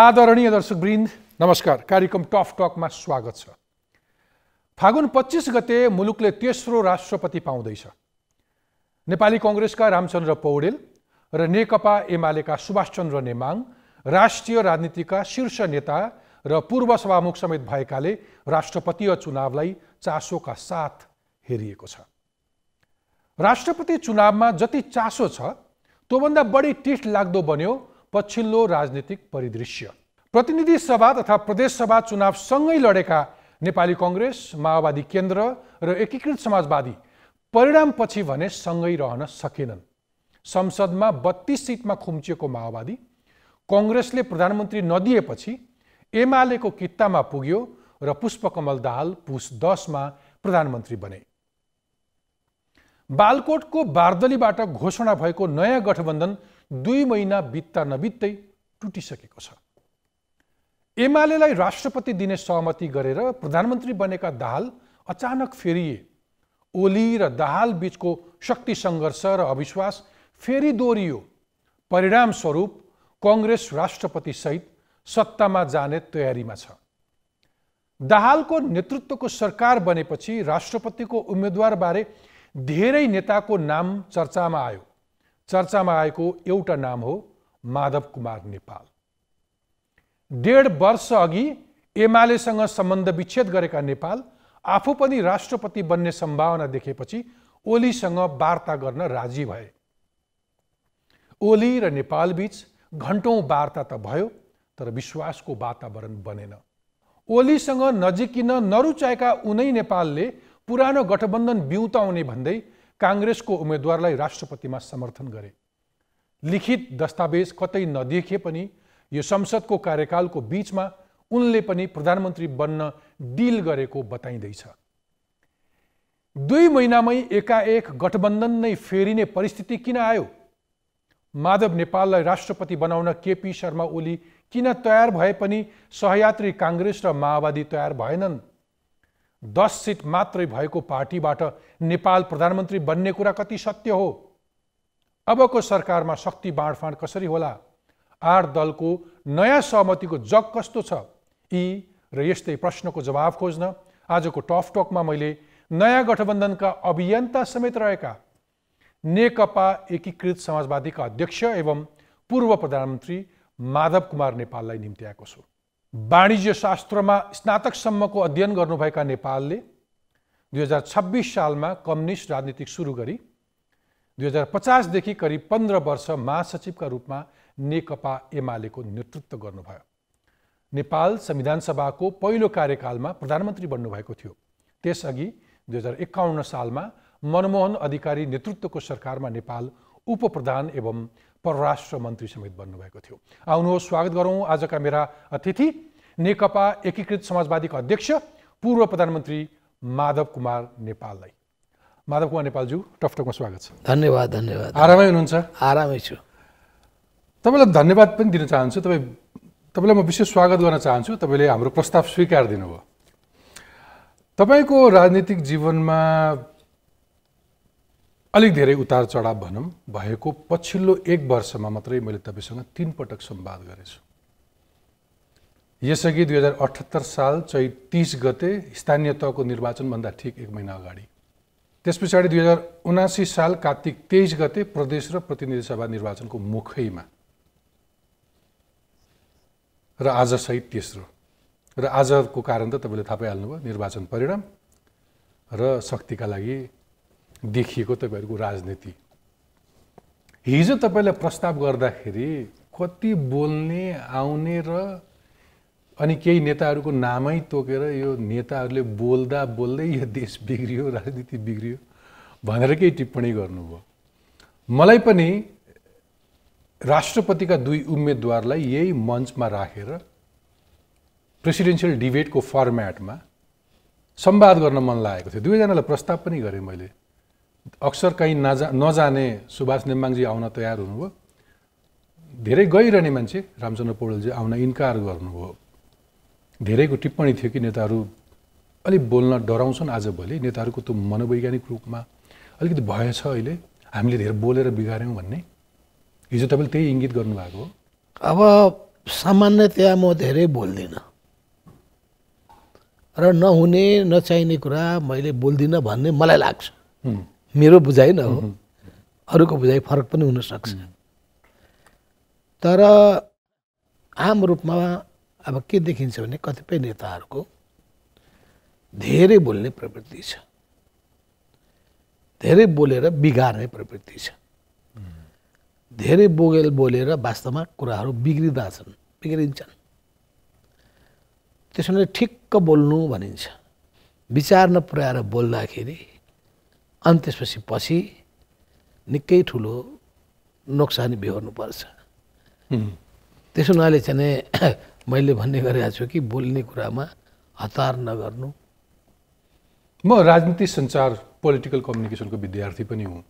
आदरणीय दर्शकवृन्द नमस्कार कार्यक्रम टफ टकमा स्वागत छ फागुन पच्चिस गते मुलुकले तेस्रो राष्ट्रपति पाउँदैछ नेपाली कङ्ग्रेसका रामचन्द्र पौडेल र नेकपा एमालेका चन्द्र नेमाङ राष्ट्रिय राजनीतिका शीर्ष नेता र पूर्व सभामुख समेत भएकाले राष्ट्रपति चुनावलाई चासोका साथ हेरिएको छ राष्ट्रपति चुनावमा जति चासो छ त्योभन्दा बढी टिठ लाग्दो बन्यो पछिल्लो राजनीतिक परिदृश्य प्रतिनिधि सभा तथा प्रदेश प्रदेशसभा चुनावसँगै लडेका नेपाली कङ्ग्रेस माओवादी केन्द्र र एकीकृत समाजवादी परिणामपछि भने सँगै रहन सकेनन् संसदमा बत्तीस सिटमा खुम्चिएको माओवादी कङ्ग्रेसले प्रधानमन्त्री नदिएपछि एमालेको कित्तामा पुग्यो र पुष्पकमल दाहाल पुस दसमा प्रधानमन्त्री बने बालकोटको बार्दलीबाट घोषणा भएको नयाँ गठबन्धन दुई महिना बित्ता नबित्दै टुटिसकेको छ एमालेलाई राष्ट्रपति दिने सहमति गरेर प्रधानमन्त्री बनेका दाहाल अचानक फेरिए ओली र दाहाल बीचको शक्ति सङ्घर्ष र अविश्वास फेरि दोहोरियो परिणामस्वरूप कङ्ग्रेस राष्ट्रपतिसहित सत्तामा जाने तयारीमा छ दाहालको नेतृत्वको सरकार बनेपछि राष्ट्रपतिको उम्मेद्वारबारे धेरै नेताको नाम चर्चामा आयो चर्चामा आएको एउटा नाम हो माधव कुमार नेपाल डेढ वर्ष अघि एमालेसँग संबंध विच्छेद करूपनी राष्ट्रपति बनने संभावना देखे ओलीसंग वार्ता गर्न राजी भए ओली र नेपालबीच घन्टौँ वार्ता तो भो तर विश्वास को वातावरण बनेन ओलीसंग नजिकिन नरुचाएका उनै नेपालले पुरानो गठबन्धन बिउताउने भन्दै काङ्ग्रेसको उम्मेद्वारलाई राष्ट्रपतिमा समर्थन गरे लिखित दस्तावेज कतै नदेखिए पनि यो संसदको कार्यकालको बिचमा उनले पनि प्रधानमन्त्री बन्न डिल गरेको बताइँदैछ दुई महिनामै एकाएक गठबन्धन नै फेरिने परिस्थिति किन आयो माधव नेपाललाई राष्ट्रपति बनाउन केपी शर्मा ओली किन तयार भए पनि सहयात्री काङ्ग्रेस र माओवादी तयार भएनन् दस सीट मत पार्टी पार्टीबाट नेपाल प्रधानमन्त्री बन्ने कुरा कति सत्य हो अब को सरकार में शक्ति बाँडफाँड कसरी होला आठ नया सहमति को जग कस्तो छ यी र यस्तै प्रश्नको जवाब को आजको में मैं नया गठबंधन का अभियंता समेत रहकर नेकपा एकीकृत समाजवादी का अध्यक्ष एवं पूर्व प्रधानमंत्री माधव कुमार नेपाल निम्त्याएको छु वाणिज्य शास्त्रमा स्नातकसम्मको अध्ययन गर्नुभएका नेपालले दुई हजार छब्बिस सालमा कम्युनिस्ट राजनीति सुरु गरी दुई हजार पचासदेखि करिब पन्ध्र वर्ष महासचिवका रूपमा नेकपा एमालेको नेतृत्व गर्नुभयो नेपाल संविधान सभाको पहिलो कार्यकालमा प्रधानमन्त्री बन्नुभएको थियो त्यसअघि दुई हजार एकाउन्न सालमा मनमोहन अधिकारी नेतृत्वको सरकारमा नेपाल उपप्रधान एवं परराष्ट्र मन्त्री समेत बन्नुभएको थियो आउनुहोस् स्वागत गरौँ आजका मेरा अतिथि नेकपा एकीकृत समाजवादीका अध्यक्ष पूर्व प्रधानमन्त्री माधव कुमार नेपाललाई माधव कुमार नेपालज्यू टफटकमा स्वागत छ धन्यवाद धन्यवाद आरामै हुनुहुन्छ आरामै छु तपाईँलाई धन्यवाद पनि दिन चाहन्छु तपाईँ तपाईँलाई म विशेष स्वागत गर्न चाहन्छु तपाईँले हाम्रो प्रस्ताव स्वीकार दिनुभयो तपाईँको राजनीतिक जीवनमा अलिक धेरै उतार चढाव भनौँ भएको पछिल्लो एक वर्षमा मात्रै मैले तपाईँसँग तिन पटक सम्वाद गरेछु यसअघि दुई हजार अठहत्तर साल चैत तिस गते स्थानीय तहको निर्वाचनभन्दा ठिक एक महिना अगाडि त्यस पछाडि दुई हजार उनासी साल कार्तिक तेइस गते प्रदेश र प्रतिनिधि सभा निर्वाचनको मुखैमा र आजसहित तेस्रो र आजको कारण त तपाईँले थाहा पाइहाल्नुभयो निर्वाचन परिणाम र शक्तिका लागि देखिएको तपाईँहरूको राजनीति हिजो तपाईँलाई प्रस्ताव गर्दाखेरि कति बोल्ने आउने र अनि केही नेताहरूको नामै तोकेर यो नेताहरूले बोल्दा बोल्दै यो देश बिग्रियो राजनीति बिग्रियो भनेर केही टिप्पणी गर्नुभयो मलाई पनि राष्ट्रपतिका दुई उम्मेदवारलाई यही मञ्चमा राखेर प्रेसिडेन्सियल डिबेटको फर्म्याटमा संवाद गर्न मन लागेको थियो दुवैजनालाई प्रस्ताव पनि गरेँ मैले अक्सर कहीँ नजा नजाने सुभाष नेम्बाङजी आउन तयार हुनुभयो धेरै गइरहने मान्छे रामचन्द्र पौडेलजी आउन इन्कार गर्नुभयो धेरैको टिप्पणी थियो कि नेताहरू अलिक बोल्न डराउँछन् आजभोलि नेताहरूको त्यो मनोवैज्ञानिक रूपमा अलिकति भय छ अहिले हामीले धेरै बोलेर बिगार्यौँ भन्ने हिजो तपाईँले त्यही इङ्गित गर्नुभएको हो अब सामान्यतया म धेरै बोल्दिनँ र नहुने नचाहिने कुरा मैले बोल्दिनँ भन्ने मलाई लाग्छ मेरो बुझाइ नहो अरूको बुझाइ फरक पनि हुनसक्छ तर आम रूपमा अब के देखिन्छ भने कतिपय नेताहरूको धेरै बोल्ने प्रवृत्ति छ धेरै बोलेर बिगार्ने प्रवृत्ति छ धेरै बोगेल बोलेर वास्तवमा कुराहरू छन् बिग्रिन्छन् त्यसो भने ठिक्क बोल्नु भनिन्छ विचार नपुऱ्याएर बोल्दाखेरि अनि त्यसपछि पछि निकै ठुलो नोक्सानी बिहोर्नुपर्छ त्यसो हुनाले चाहिँ मैले भन्ने गरेको छु कि बोल्ने कुरामा हतार नगर्नु म राजनीति सञ्चार पोलिटिकल कम्युनिकेसनको विद्यार्थी पनि हुँ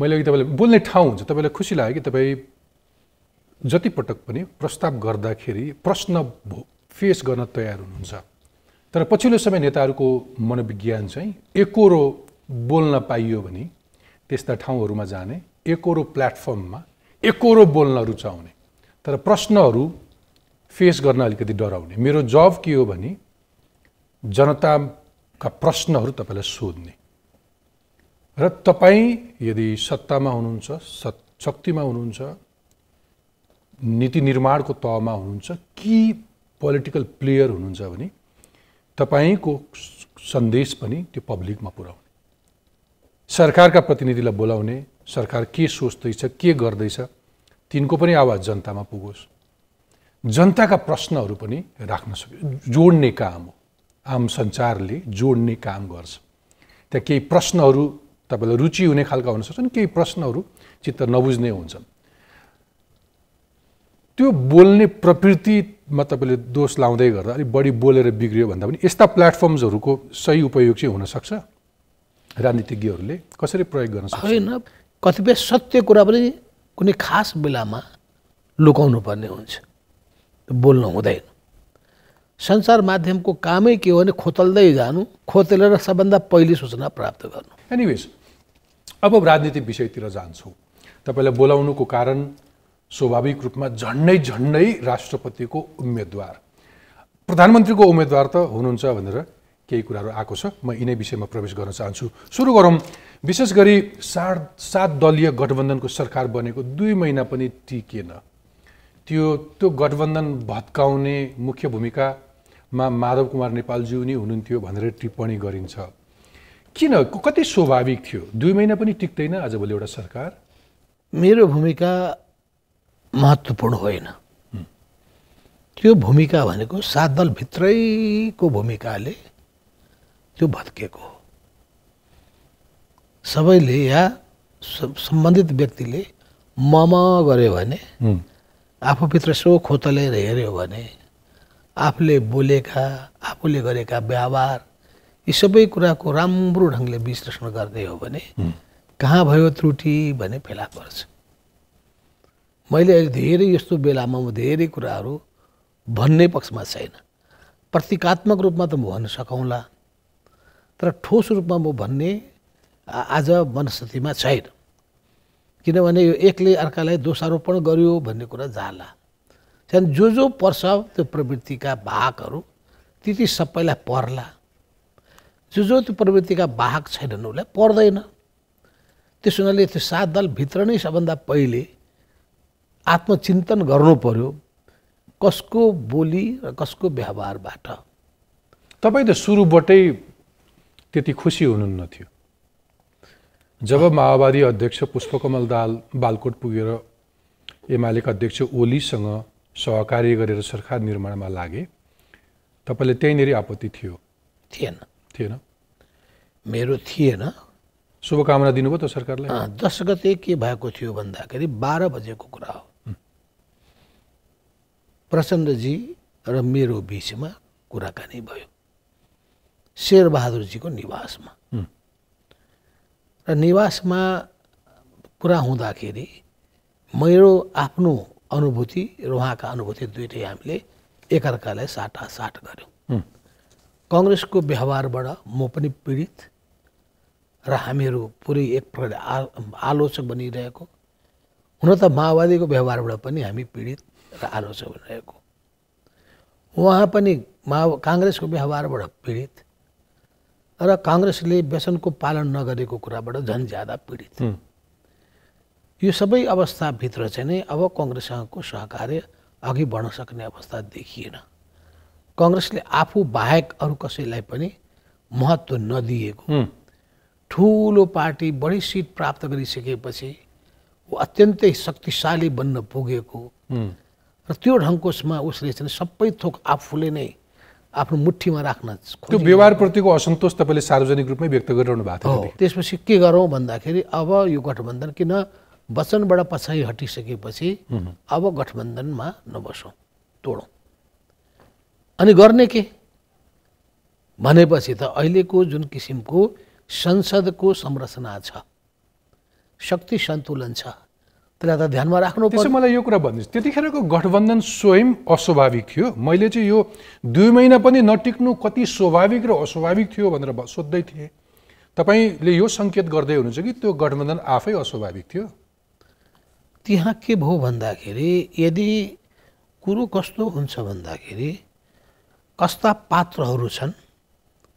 मैले अघि तपाईँलाई बोल्ने ठाउँ हुन्छ तपाईँलाई खुसी लाग्यो कि तपाईँ जतिपटक पनि प्रस्ताव गर्दाखेरि प्रश्न फेस गर्न तयार हुनुहुन्छ तर पछिल्लो समय नेताहरूको मनोविज्ञान चाहिँ एकरो बोल्न पाइयो भने त्यस्ता ठाउँहरूमा जाने एकरो प्लेटफर्ममा एकरो बोल्न रुचाउने तर प्रश्नहरू फेस गर्न अलिकति डराउने मेरो जब के हो भने जनताका प्रश्नहरू तपाईँलाई सोध्ने र तपाईँ यदि सत्तामा हुनुहुन्छ सत् शक्तिमा हुनुहुन्छ नीति निर्माणको तहमा हुनुहुन्छ कि पोलिटिकल प्लेयर हुनुहुन्छ भने तपाईँको सन्देश पनि त्यो पब्लिकमा पुर्याउने सरकारका प्रतिनिधिलाई बोलाउने सरकार के सोच्दैछ के गर्दैछ तिनको पनि आवाज जनतामा पुगोस् जनताका प्रश्नहरू पनि राख्न सक्यो जोड्ने काम हो आम सञ्चारले जोड्ने काम गर्छ त्यहाँ केही प्रश्नहरू तपाईँलाई रुचि हुने खालका हुनसक्छन् केही प्रश्नहरू चित्त नबुझ्ने हुन्छन् त्यो बोल्ने प्रवृत्तिमा तपाईँले दोष लाउँदै गर्दा अलिक बढी बोलेर बिग्रियो भन्दा पनि यस्ता प्लेटफर्म्सहरूको सही उपयोग चाहिँ हुनसक्छ राजनीतिज्ञहरूले कसरी प्रयोग गर्न सक्छ होइन कतिपय सत्य कुरा पनि कुनै खास बेलामा लुकाउनु पर्ने हुन्छ बोल्नु हुँदैन संसार माध्यमको कामै के हो भने खोतल्दै जानु खोतलेर सबभन्दा पहिले सूचना प्राप्त गर्नु एनिवेज अब राजनीतिक विषयतिर जान्छौँ तपाईँलाई बोलाउनुको कारण स्वाभाविक रूपमा झन्डै झन्डै राष्ट्रपतिको उम्मेदवार प्रधानमन्त्रीको उम्मेदवार त हुनुहुन्छ भनेर केही कुराहरू आएको छ म यिनै विषयमा प्रवेश गर्न चाहन्छु सुरु गरौँ विशेष गरी सात सात दलीय गठबन्धनको सरकार बनेको दुई महिना पनि टिकेन त्यो त्यो गठबन्धन भत्काउने मुख्य भूमिकामा माधव कुमार नेपालज्यू नै हुनुहुन्थ्यो भनेर टिप्पणी गरिन्छ किन कति स्वाभाविक थियो दुई महिना पनि टिक्दैन आजभोलि एउटा सरकार मेरो भूमिका महत्त्वपूर्ण होइन त्यो भूमिका भनेको सात दलभित्रैको भूमिकाले त्यो भत्केको हो सबैले या सम्बन्धित व्यक्तिले मम गर्यो भने आफूभित्र सो खोतलेर हेऱ्यो भने आफूले बोलेका आफूले गरेका व्यवहार यी सबै कुराको राम्रो ढङ्गले विश्लेषण गर्ने हो भने कहाँ भयो त्रुटि भने फेला पर्छ मैले अहिले धेरै यस्तो बेलामा म धेरै कुराहरू भन्ने पक्षमा छैन प्रतीकात्मक रूपमा त म भन्न सकौँला तर ठोस रूपमा म भन्ने आज मनस्थितिमा छैन किनभने यो एकले अर्कालाई दोषारोपण गर्यो भन्ने कुरा जाला त्यहाँदेखि जो जो पर्छ त्यो प्रवृत्तिका बाहकहरू ती सबैलाई पर्ला जो जो त्यो प्रवृत्तिका बाहक छैनन् उसलाई पर्दैन त्यस हुनाले त्यो सात दलभित्र नै सबभन्दा पहिले आत्मचिन्तन गर्नु पर्यो कसको बोली र कसको व्यवहारबाट तपाईँ त सुरुबाटै त्यति खुसी हुनुहुन्न थियो जब माओवादी अध्यक्ष पुष्पकमल दाल बालकोट पुगेर एमालेका अध्यक्ष ओलीसँग सहकार्य गरेर सरकार निर्माणमा लागे तपाईँले त्यहीँनिर आपत्ति थियो थिएन थिएन मेरो थिएन शुभकामना दिनुभयो त सरकारलाई दस गते के भएको थियो भन्दाखेरि बाह्र बजेको कुरा हो प्रचण्डजी र मेरो बिचमा कुराकानी भयो शेरबहादुरजीको निवासमा र निवासमा कुरा हुँदाखेरि मेरो आफ्नो अनुभूति र उहाँका अनुभूति दुइटै हामीले एकअर्कालाई साटासाट गऱ्यौँ कङ्ग्रेसको व्यवहारबाट म पनि पीडित र हामीहरू पुरै एक प्रकारले आलोचक बनिरहेको हुन त माओवादीको व्यवहारबाट पनि हामी पीडित र आलोचक भनिरहेको उहाँ पनि माओ काङ्ग्रेसको व्यवहारबाट पीडित र काङ्ग्रेसले व्यसनको पालन नगरेको कुराबाट झन् ज्यादा पीडित यो सबै अवस्थाभित्र चाहिँ नै अब कङ्ग्रेससँगको सहकार्य अघि बढ्न सक्ने अवस्था देखिएन कङ्ग्रेसले आफू बाहेक अरू कसैलाई पनि महत्त्व नदिएको ठुलो पार्टी बढी सिट प्राप्त गरिसकेपछि अत्यन्तै शक्तिशाली बन्न पुगेको त्यो ढङ्गकोसमा उसले चाहिँ सबै थोक आफूले नै आफ्नो मुठीमा राख्न त्यो व्यवहारप्रतिको असन्तोष तपाईँले सार्वजनिक रूपमै व्यक्त गरिरहनु भएको थियो त्यसपछि के गरौँ भन्दाखेरि अब यो गठबन्धन किन वचनबाट पछाडि हटिसकेपछि अब गठबन्धनमा नबसौँ तोडौँ अनि गर्ने के भनेपछि त अहिलेको जुन किसिमको संसदको संरचना छ शक्ति सन्तुलन छ त्यसलाई त ध्यानमा राख्नु पर्छ मलाई यो कुरा भन्नुहोस् त्यतिखेरको गठबन्धन स्वयं अस्वाभाविक थियो मैले चाहिँ यो दुई महिना पनि नटिक्नु कति स्वाभाविक र अस्वाभाविक थियो भनेर सोध्दै थिएँ तपाईँले यो सङ्केत गर्दै हुनुहुन्छ कि त्यो गठबन्धन आफै अस्वाभाविक थियो त्यहाँ के भयो भन्दाखेरि यदि कुरो कस्तो हुन्छ भन्दाखेरि कस्ता पात्रहरू छन्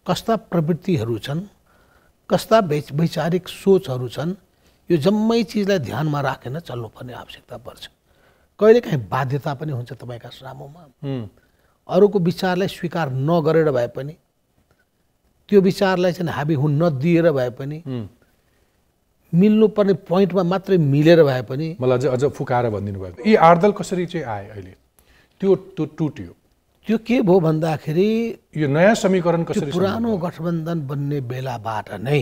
कस्ता प्रवृत्तिहरू छन् कस्ता वैचारिक सोचहरू छन् यो जम्मै चिजलाई ध्यानमा राखेर चल्नुपर्ने आवश्यकता पर्छ कहिलेकाहीँ बाध्यता पनि हुन्छ तपाईँका सामुमा अरूको विचारलाई स्वीकार नगरेर भए पनि त्यो विचारलाई चाहिँ हाबी हुन नदिएर भए पनि मिल्नुपर्ने पोइन्टमा मात्रै मिलेर भए पनि मलाई अझ अझ फुकाएर भनिदिनु भयो यी आर्दल कसरी चाहिँ आए अहिले त्यो त्यो टुट्यो त्यो के भयो भन्दाखेरि यो नयाँ समीकरण कसरी पुरानो गठबन्धन बन्ने बेलाबाट नै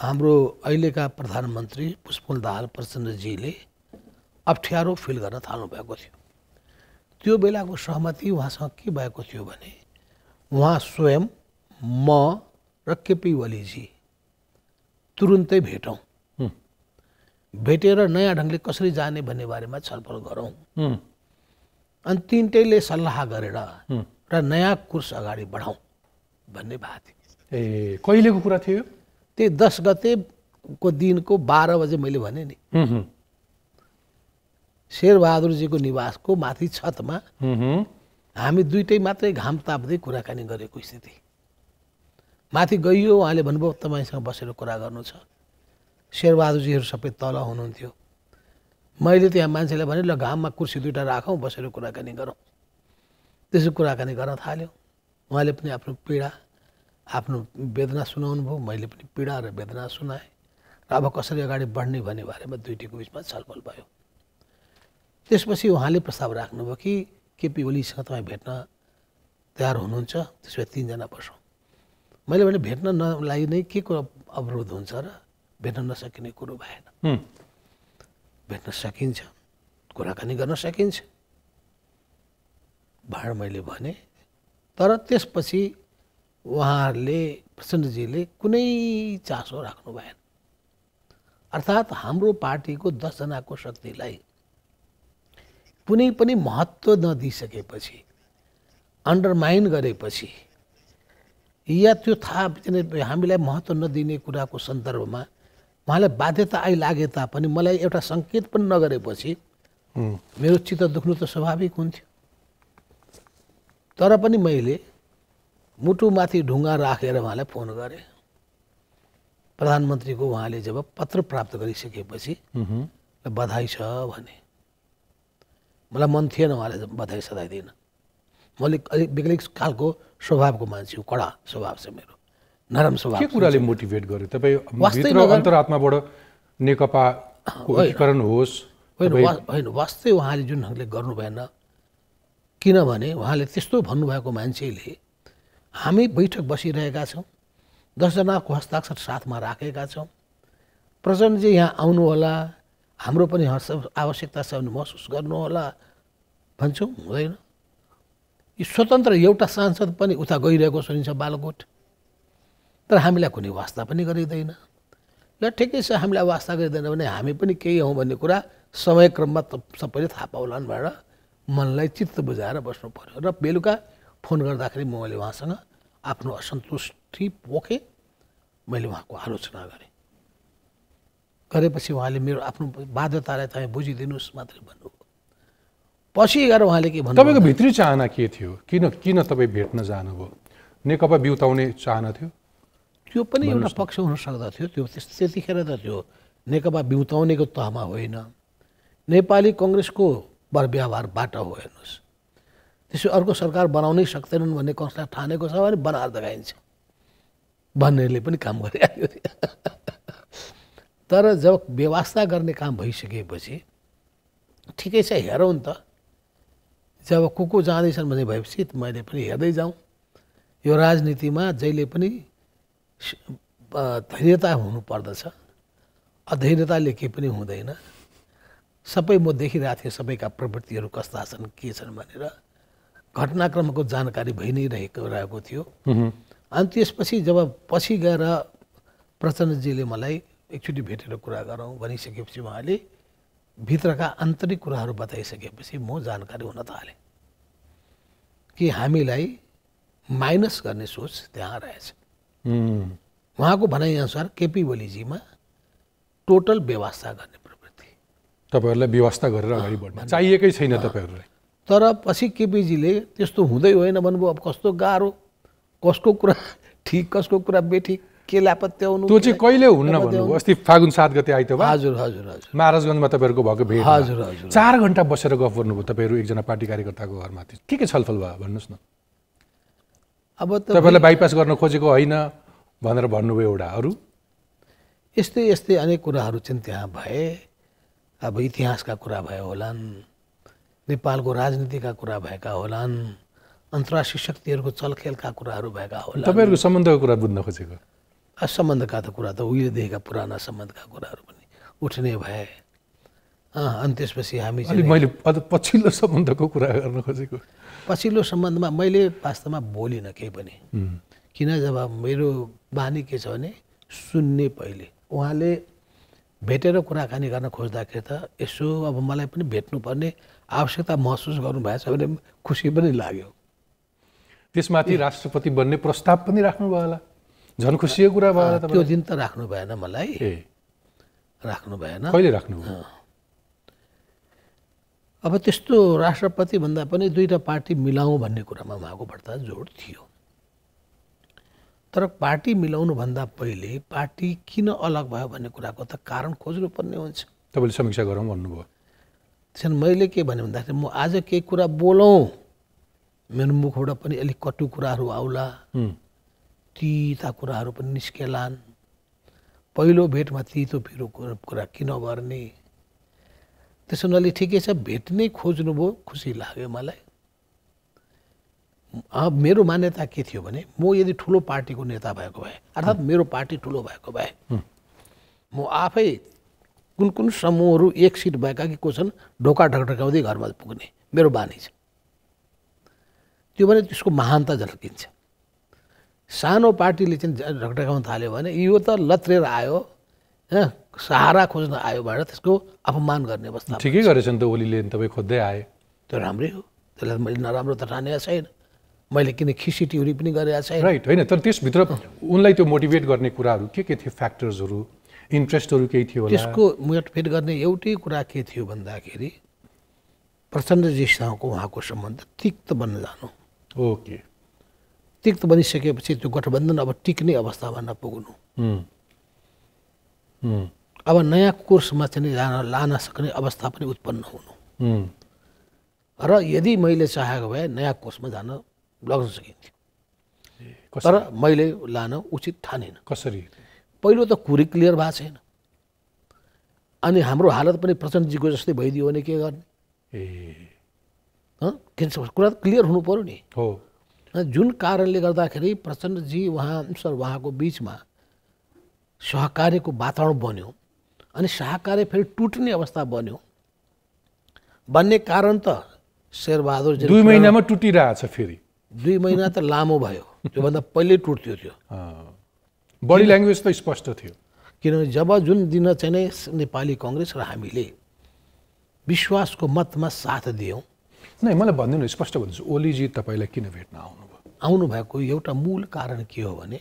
हाम्रो अहिलेका प्रधानमन्त्री पुष्पल दाहाल प्रचण्डजीले अप्ठ्यारो फिल गर्न थाल्नुभएको थियो त्यो बेलाको सहमति उहाँसँग के भएको थियो भने उहाँ स्वयं म र केपी ओलीजी तुरुन्तै भेटौँ भेटेर नयाँ ढङ्गले कसरी जाने भन्ने बारेमा छलफल गरौँ अनि तिनटैले सल्लाह गरेर र नयाँ कुर्स अगाडि बढाउँ भन्ने भएको थियो ए कहिलेको कुरा थियो त्यही दस गतेको दिनको बाह्र बजे मैले भने नि शेरबहादुरजीको निवासको माथि छतमा हामी दुइटै मात्रै घाम ताप्दै कुराकानी गरेको स्थिति माथि गइयो उहाँले भन्नुभयो तपाईँसँग बसेर कुरा गर्नु छ शेरबहादुरजीहरू सबै तल हुनुहुन्थ्यो मैले त्यहाँ मान्छेलाई भने ल घाममा कुर्सी दुइटा राखौँ बसेर कुराकानी गरौँ त्यसो कुराकानी गर्न थाल्यो उहाँले पनि आफ्नो पीडा आफ्नो वेदना सुनाउनु भयो मैले पनि पीडा र वेदना सुनाएँ र अब कसरी अगाडि बढ्ने भन्ने बारेमा दुइटैको बिचमा छलफल भयो त्यसपछि उहाँले प्रस्ताव राख्नुभयो कि केपी ओलीसँग तपाईँ भेट्न तयार हुनुहुन्छ त्यसो भए तिनजना बसौँ मैले भने भेट्न नलाई नै के कुरो अवरोध हुन्छ र भेट्न नसकिने कुरो भएन भेट्न सकिन्छ कुराकानी गर्न सकिन्छ भनेर मैले भने तर त्यसपछि उहाँहरूले प्रचण्डजीले कुनै चासो राख्नु भएन अर्थात् हाम्रो पार्टीको दसजनाको शक्तिलाई कुनै पनि महत्त्व नदिइसकेपछि अन्डरमाइन गरेपछि या त्यो थाहा हामीलाई महत्त्व नदिने कुराको सन्दर्भमा उहाँलाई बाध्यता आइलागे तापनि मलाई एउटा सङ्केत पनि नगरेपछि मेरो चित्त दुख्नु त स्वाभाविक हुन्थ्यो तर पनि मैले मुटुमाथि ढुङ्गा राखेर उहाँलाई फोन गरे प्रधानमन्त्रीको उहाँले जब पत्र प्राप्त गरिसकेपछि ल बधाई छ भने मलाई मन थिएन उहाँले बधाई सधाई दिन मैले अलिक बेग्लै खालको स्वभावको मान्छे हो कडा स्वभाव छ मेरो नरम स्वभाव के कुराले मोटिभेट गर्यो तपाईँ अन्तरात्माबाट नेकपा होस् होइन वास्तै उहाँले जुन ढङ्गले गर्नु भएन किनभने उहाँले त्यस्तो भन्नुभएको मान्छेले हामी बैठक बसिरहेका छौँ दसजनाको हस्ताक्षर साथमा राखेका छौँ प्रचण्डजी यहाँ आउनुहोला हाम्रो पनि हर्ष आवश्यकता छ भने महसुस गर्नुहोला भन्छौँ हुँदैन यो स्वतन्त्र एउटा सांसद पनि उता गइरहेको सुनिन्छ बालकोट तर हामीलाई कुनै वास्ता पनि गरिँदैन ल ठिकै छ हामीलाई वास्ता गरिँदैन भने हामी पनि केही हौँ भन्ने कुरा समयक्रममा त सबैले थाहा पाउलान् भनेर मनलाई चित्त बुझाएर बस्नु पऱ्यो र बेलुका फोन गर्दाखेरि मैले उहाँसँग आफ्नो असन्तुष्टि पोखेँ मैले उहाँको आलोचना गरेँ गरेपछि उहाँले मेरो आफ्नो बाध्यतालाई तपाईँ बुझिदिनुहोस् मात्रै भन्नुभयो पछि गएर उहाँले के भन्नु तपाईँको भित्री चाहना के थियो किन किन तपाईँ भेट्न जानुभयो नेकपा बिउताउने चाहना थियो त्यो पनि एउटा पक्ष हुन हुनसक्दथ्यो त्यो त्यतिखेर त त्यो नेकपा बिउताउनेको तहमा होइन नेपाली कङ्ग्रेसको व्यवहारबाट हो हेर्नुहोस् त्यसो अर्को सरकार बनाउनै सक्दैनन् भन्ने कसलाई ठानेको छ भने बनाएर देखाइन्छ भन्नेले पनि काम गरिहाल्यो तर जब व्यवस्था गर्ने काम भइसकेपछि ठिकै छ हेरौँ नि त जब को को जाँदैछन् भने भएपछि मैले पनि हेर्दै जाउँ यो राजनीतिमा जहिले पनि धैर्यता हुनुपर्दछ अधैर्यताले केही पनि हुँदैन सबै म देखिरहेको थिएँ सबैका प्रवृत्तिहरू कस्ता छन् के छन् भनेर घटनाक्रमको जानकारी भइ नै रहेको रहेको थियो अनि त्यसपछि जब पछि गएर प्रचण्डजीले मलाई एकचोटि भेटेर कुरा गरौँ भनिसकेपछि उहाँले भित्रका आन्तरिक कुराहरू बताइसकेपछि म जानकारी हुन थालेँ कि हामीलाई माइनस गर्ने सोच त्यहाँ रहेछ उहाँको भनाइअनुसार केपी ओलीजीमा टोटल व्यवस्था गर्ने प्रवृत्ति तपाईँहरूलाई व्यवस्था गरेर अगाडि बढ्नु चाहिएकै छैन तपाईँहरूलाई तर पछि केपिजीले त्यस्तो हुँदै होइन भन्नुभयो अब कस्तो गाह्रो कसको कुरा ठिक कसको कुरा बेठिक के लापत्याउनु त्यो चाहिँ कहिले हुन्न भन्नुभयो अस्ति फागुन सात गते आइतबार हजुर हजुर हजुर महाराजगञ्जमा तपाईँहरूको भएको भेट हजुर हजुर चार घन्टा बसेर गफ गर्नुभयो तपाईँहरू एकजना पार्टी कार्यकर्ताको घरमा थियो के के छलफल भयो भन्नुहोस् न अब तपाईँलाई बाइपास गर्न खोजेको होइन भनेर भन्नुभयो एउटा अरू यस्तै यस्तै अनेक कुराहरू चाहिँ त्यहाँ भए अब इतिहासका कुरा भयो होलान् नेपालको राजनीतिका कुरा भएका होलान् अन्तर्राष्ट्रिय शक्तिहरूको चलखेलका कुराहरू भएका होला तपाईँहरूको सम्बन्धको कुरा बुझ्न खोजेको सम्बन्धका त कुरा त उहिलेदेखिका पुराना सम्बन्धका कुराहरू पनि उठ्ने भए अनि त्यसपछि हामी मैले पछिल्लो सम्बन्धको कुरा गर्न खोजेको पछिल्लो सम्बन्धमा मैले वास्तवमा बोलिनँ केही पनि किन जब मेरो बानी के छ भने सुन्ने पहिले उहाँले भेटेर कुराकानी गर्न खोज्दाखेरि त यसो अब मलाई पनि भेट्नुपर्ने आवश्यकता महसुस छ भने खुसी पनि लाग्यो त्यसमाथि राष्ट्रपति बन्ने प्रस्ताव पनि राख्नुभयो होला झन् खुसीको कुरा भयो त्यो दिन त राख्नु भएन मलाई राख्नु भएन कहिले राख्नु अब त्यस्तो राष्ट्रपति भन्दा पनि दुईवटा पार्टी मिलाऊ भन्ने कुरामा उहाँको भर्ता जोड थियो तर पार्टी मिलाउनुभन्दा पहिले पार्टी किन अलग भयो भन्ने कुराको त कारण खोज्नुपर्ने हुन्छ तपाईँले समीक्षा गरौँ भन्नुभयो त्यस मैले के भने भन्दाखेरि म आज केही कुरा बोलौँ मेरो मुखबाट पनि अलिक कटु कुराहरू आउला तिता कुराहरू पनि निस्केलान् पहिलो भेटमा तितो पिरो कुरा किन गर्ने त्यसो हुनाले ठिकै छ भेट्नै खोज्नुभयो खुसी लाग्यो मलाई अब मेरो मान्यता के थियो भने म यदि ठुलो पार्टीको नेता भएको भए अर्थात् मेरो पार्टी ठुलो भएको भए म आफै कुन कुन समूहहरू एक सिट भएका कि को छन् ढोका ढकढकाउँदै घरमा पुग्ने मेरो बानी छ त्यो भने त्यसको महानता झल्किन्छ सानो पार्टीले चाहिँ ढकढकाउन थाल्यो भने यो त लत्रेर आयो सहारा खोज्न आयो भनेर त्यसको अपमान गर्ने अवस्था ठिकै गरेछ नि त ओलीले तपाईँ खोज्दै आए त्यो राम्रै हो त्यसलाई मैले नराम्रो त ठानेको छैन मैले किन खिसी टिउरी पनि गरेको छैन राइट होइन तर त्यसभित्र उनलाई त्यो मोटिभेट गर्ने कुराहरू के के थियो फ्याक्टर्सहरू इन्ट्रेस्टहरू केही थियो त्यसको मोटिभेट गर्ने एउटै कुरा के थियो भन्दाखेरि प्रचण्डजीसँगको उहाँको सम्बन्ध तिक्त बन्न जानु ओके तिक्त बनिसकेपछि त्यो गठबन्धन अब टिक्ने अवस्थामा नपुग्नु अब नयाँ कोर्समा चाहिँ जान लान सक्ने अवस्था पनि उत्पन्न हुनु र यदि मैले चाहेको भए नयाँ कोर्समा जान लग्न सकिन्थ्यो तर मैले लान उचित ठानेन कसरी पहिलो त कुरै क्लियर भएको छैन अनि हाम्रो हालत पनि प्रचण्डजीको जस्तै भइदियो भने के गर्ने ए कुरा त क्लियर हुनु पऱ्यो नि हो जुन कारणले गर्दाखेरि प्रचण्डजी उहाँ सर उहाँको बिचमा सहकार्यको वातावरण बन्यो अनि सहकार्य फेरि टुट्ने अवस्था बन्यो भन्ने कारण त शेरबहादुर दुई महिनामा टुटिरहेछ फेरि दुई महिना त लामो भयो त्योभन्दा पहिल्यै टुट्थ्यो त्यो बडी ल्याङ्ग्वेज त स्पष्ट थियो किनभने जब जुन दिन चाहिँ नै नेपाली कङ्ग्रेस र हामीले विश्वासको मतमा साथ दियौँ नै मलाई भनिदिनु स्पष्ट भन्छु ओलीजी तपाईँलाई किन भेट्न आउनुभयो आउनुभएको एउटा मूल कारण के हो भने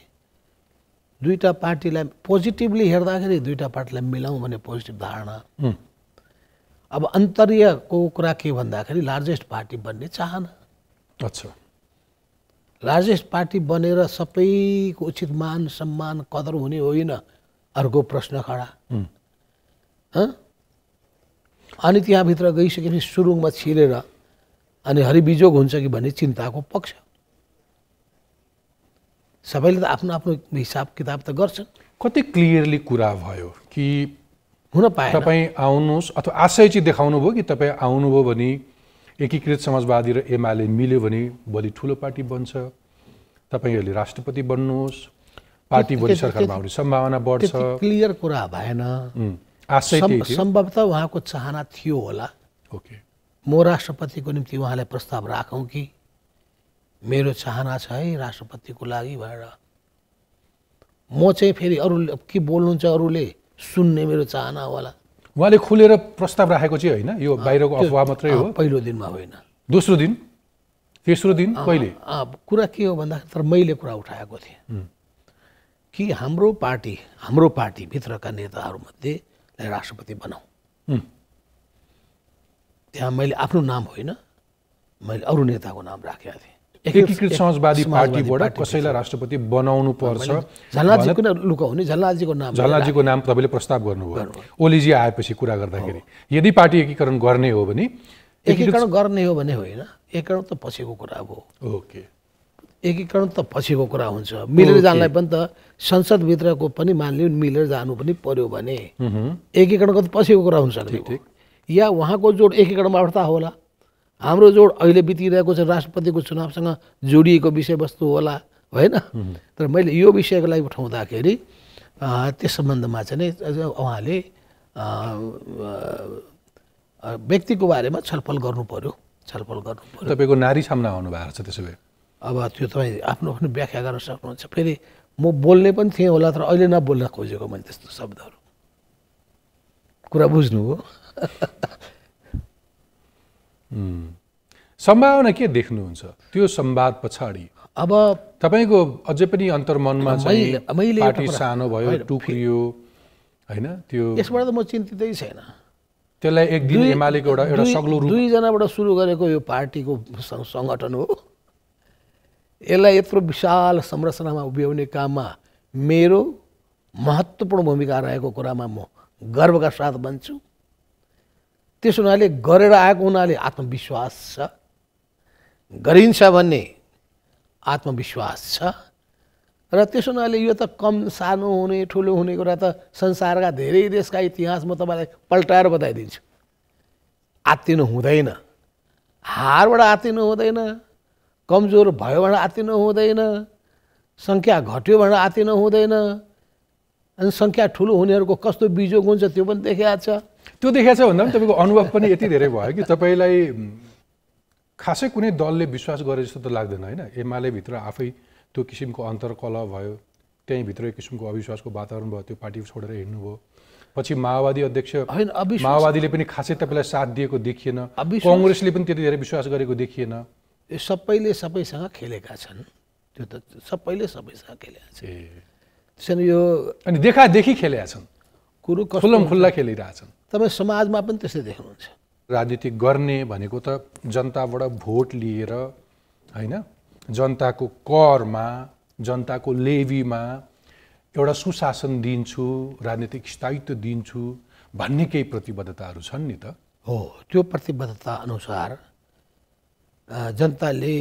दुईवटा पार्टीलाई पोजिटिभली हेर्दाखेरि दुईवटा पार्टीलाई मिलाउँ भने पोजिटिभ धारणा अब अन्तर्यको कुरा के भन्दाखेरि लार्जेस्ट पार्टी बन्ने चाहना अच्छा राजेश पार्टी बनेर सबैको उचित मान सम्मान कदर हुने होइन अर्को प्रश्न खडा अनि त्यहाँभित्र गइसकेपछि सुरुङमा छिरेर अनि हरिबिजोग हुन्छ कि भन्ने चिन्ताको पक्ष सबैले त आफ्नो आफ्नो हिसाब किताब त गर्छन् कति क्लियरली कुरा भयो कि हुन पाए तपाईँ आउनुहोस् अथवा आशय चाहिँ देखाउनु भयो कि तपाईँ आउनुभयो भने एकीकृत समाजवादी र एमाले मिल्यो भने भोलि ठुलो पार्टी बन्छ तपाईँहरूले राष्ट्रपति बन्नुहोस् पार्टी भोलि सरकारमा आउने सम्भावना बढ्छ क्लियर कुरा भएन सम्भवतः उहाँको चाहना थियो होला ओके म राष्ट्रपतिको निम्ति उहाँलाई प्रस्ताव राखौँ कि मेरो चाहना छ है राष्ट्रपतिको लागि भनेर म चाहिँ फेरि अरू के बोल्नुहुन्छ अरूले सुन्ने मेरो चाहना होला उहाँले खोलेर प्रस्ताव राखेको चाहिँ होइन यो बाहिरको अफवाह मात्रै हो पहिलो दिनमा होइन दोस्रो दिन तेस्रो दिन कहिले कुरा के हो भन्दाखेरि तर मैले कुरा उठाएको थिएँ कि हाम्रो पार्टी हाम्रो पार्टीभित्रका नेताहरूमध्येलाई राष्ट्रपति बनाऊ त्यहाँ मैले आफ्नो नाम होइन मैले अरू नेताको नाम राखेको थिएँ एकीकृत समाजवादी पार्टीबाट कसैलाई राष्ट्रपति बनाउनु पर्छ झलनाजीको लुकाउने झलनाजीको नाम झलनाजीको नाम तपाईँले प्रस्ताव गर्नुभयो ओलीजी आएपछि कुरा गर्दाखेरि यदि पार्टी एकीकरण गर्ने हो भने एकीकरण गर्ने हो भने होइन एकीकरण त पछिको कुरा हो ओके एकीकरण त पछिको कुरा हुन्छ मिलेर जानलाई पनि त संसदभित्रको पनि मान्यो मिलेर जानु पनि पर्यो भने एकीकरणको त पछिको कुरा हुन्छ या उहाँको जोड एकीकरण वार्ता होला हाम्रो जोड अहिले बितिरहेको छ राष्ट्रपतिको चुनावसँग जोडिएको विषयवस्तु होला होइन तर मैले यो विषयको लागि उठाउँदाखेरि त्यस सम्बन्धमा चाहिँ उहाँले व्यक्तिको बारेमा छलफल गर्नु पर्यो छलफल गर्नु पर्यो तपाईँको नारी सामना आउनु भएको छ त्यसो भए अब त्यो तपाईँ आफ्नो आफ्नो व्याख्या गर्न सक्नुहुन्छ फेरि म बोल्ने पनि थिएँ होला तर अहिले नबोल्न खोजेको मैले त्यस्तो शब्दहरू कुरा बुझ्नु हो सम्भावना के देख्नुहुन्छ त्यो सम्वाद पछाडि अब तपाईँको अझै पनि अन्तर्मनमा मैले पार्टी सानो भयो टुक्रियो होइन त्यो यसबाट त म चिन्तितै छैन त्यसलाई एक दिन एमालेको एउटा एउटा सग्लो दुईजनाबाट सुरु गरेको यो पार्टीको सङ्गठन हो यसलाई यत्रो विशाल संरचनामा उभ्याउने काममा मेरो महत्त्वपूर्ण भूमिका रहेको कुरामा म गर्वका साथ भन्छु त्यस हुनाले गरेर आएको हुनाले आत्मविश्वास छ गरिन्छ भन्ने आत्मविश्वास छ र त्यस हुनाले यो त कम सानो हुने ठुलो हुने कुरा त संसारका धेरै देशका इतिहास म तपाईँलाई पल्टाएर बताइदिन्छु आत्तिनु हुँदैन हारबाट आत्तिनु हुँदैन कमजोर भयो भने आत्तिनु हुँदैन सङ्ख्या घट्यो भनेर आत्तिनु हुँदैन अनि सङ्ख्या ठुलो हुनेहरूको कस्तो बिजोग हुन्छ त्यो पनि देखिहाल्छ त्यो देखेको छ भन्दा पनि तपाईँको अनुभव पनि यति धेरै भयो कि तपाईँलाई खासै कुनै दलले विश्वास गरे जस्तो त लाग्दैन होइन एमाले भित्र आफै त्यो किसिमको अन्तरकला भयो त्यहीँभित्र एक किसिमको अविश्वासको वातावरण भयो त्यो पार्टी छोडेर हिँड्नुभयो पछि माओवादी अध्यक्ष होइन माओवादीले पनि खासै तपाईँलाई साथ दिएको देखिएन कङ्ग्रेसले पनि त्यति धेरै विश्वास गरेको देखिएन यो सबैले सबैसँग खेलेका छन् त्यो त सबैले सबैसँग खेलेका छन् त्यसरी यो अनि देखादेखि खेलेका छन् कुरो खुल्ला खुल्ला खेलिरहेछन् तपाईँ समाजमा पनि त्यस्तै देख्नुहुन्छ राजनीति गर्ने भनेको त जनताबाट भोट लिएर होइन जनताको करमा जनताको लेभीमा एउटा सुशासन दिन्छु राजनीतिक स्थायित्व दिन्छु भन्ने केही प्रतिबद्धताहरू छन् नि त हो त्यो प्रतिबद्धता अनुसार जनताले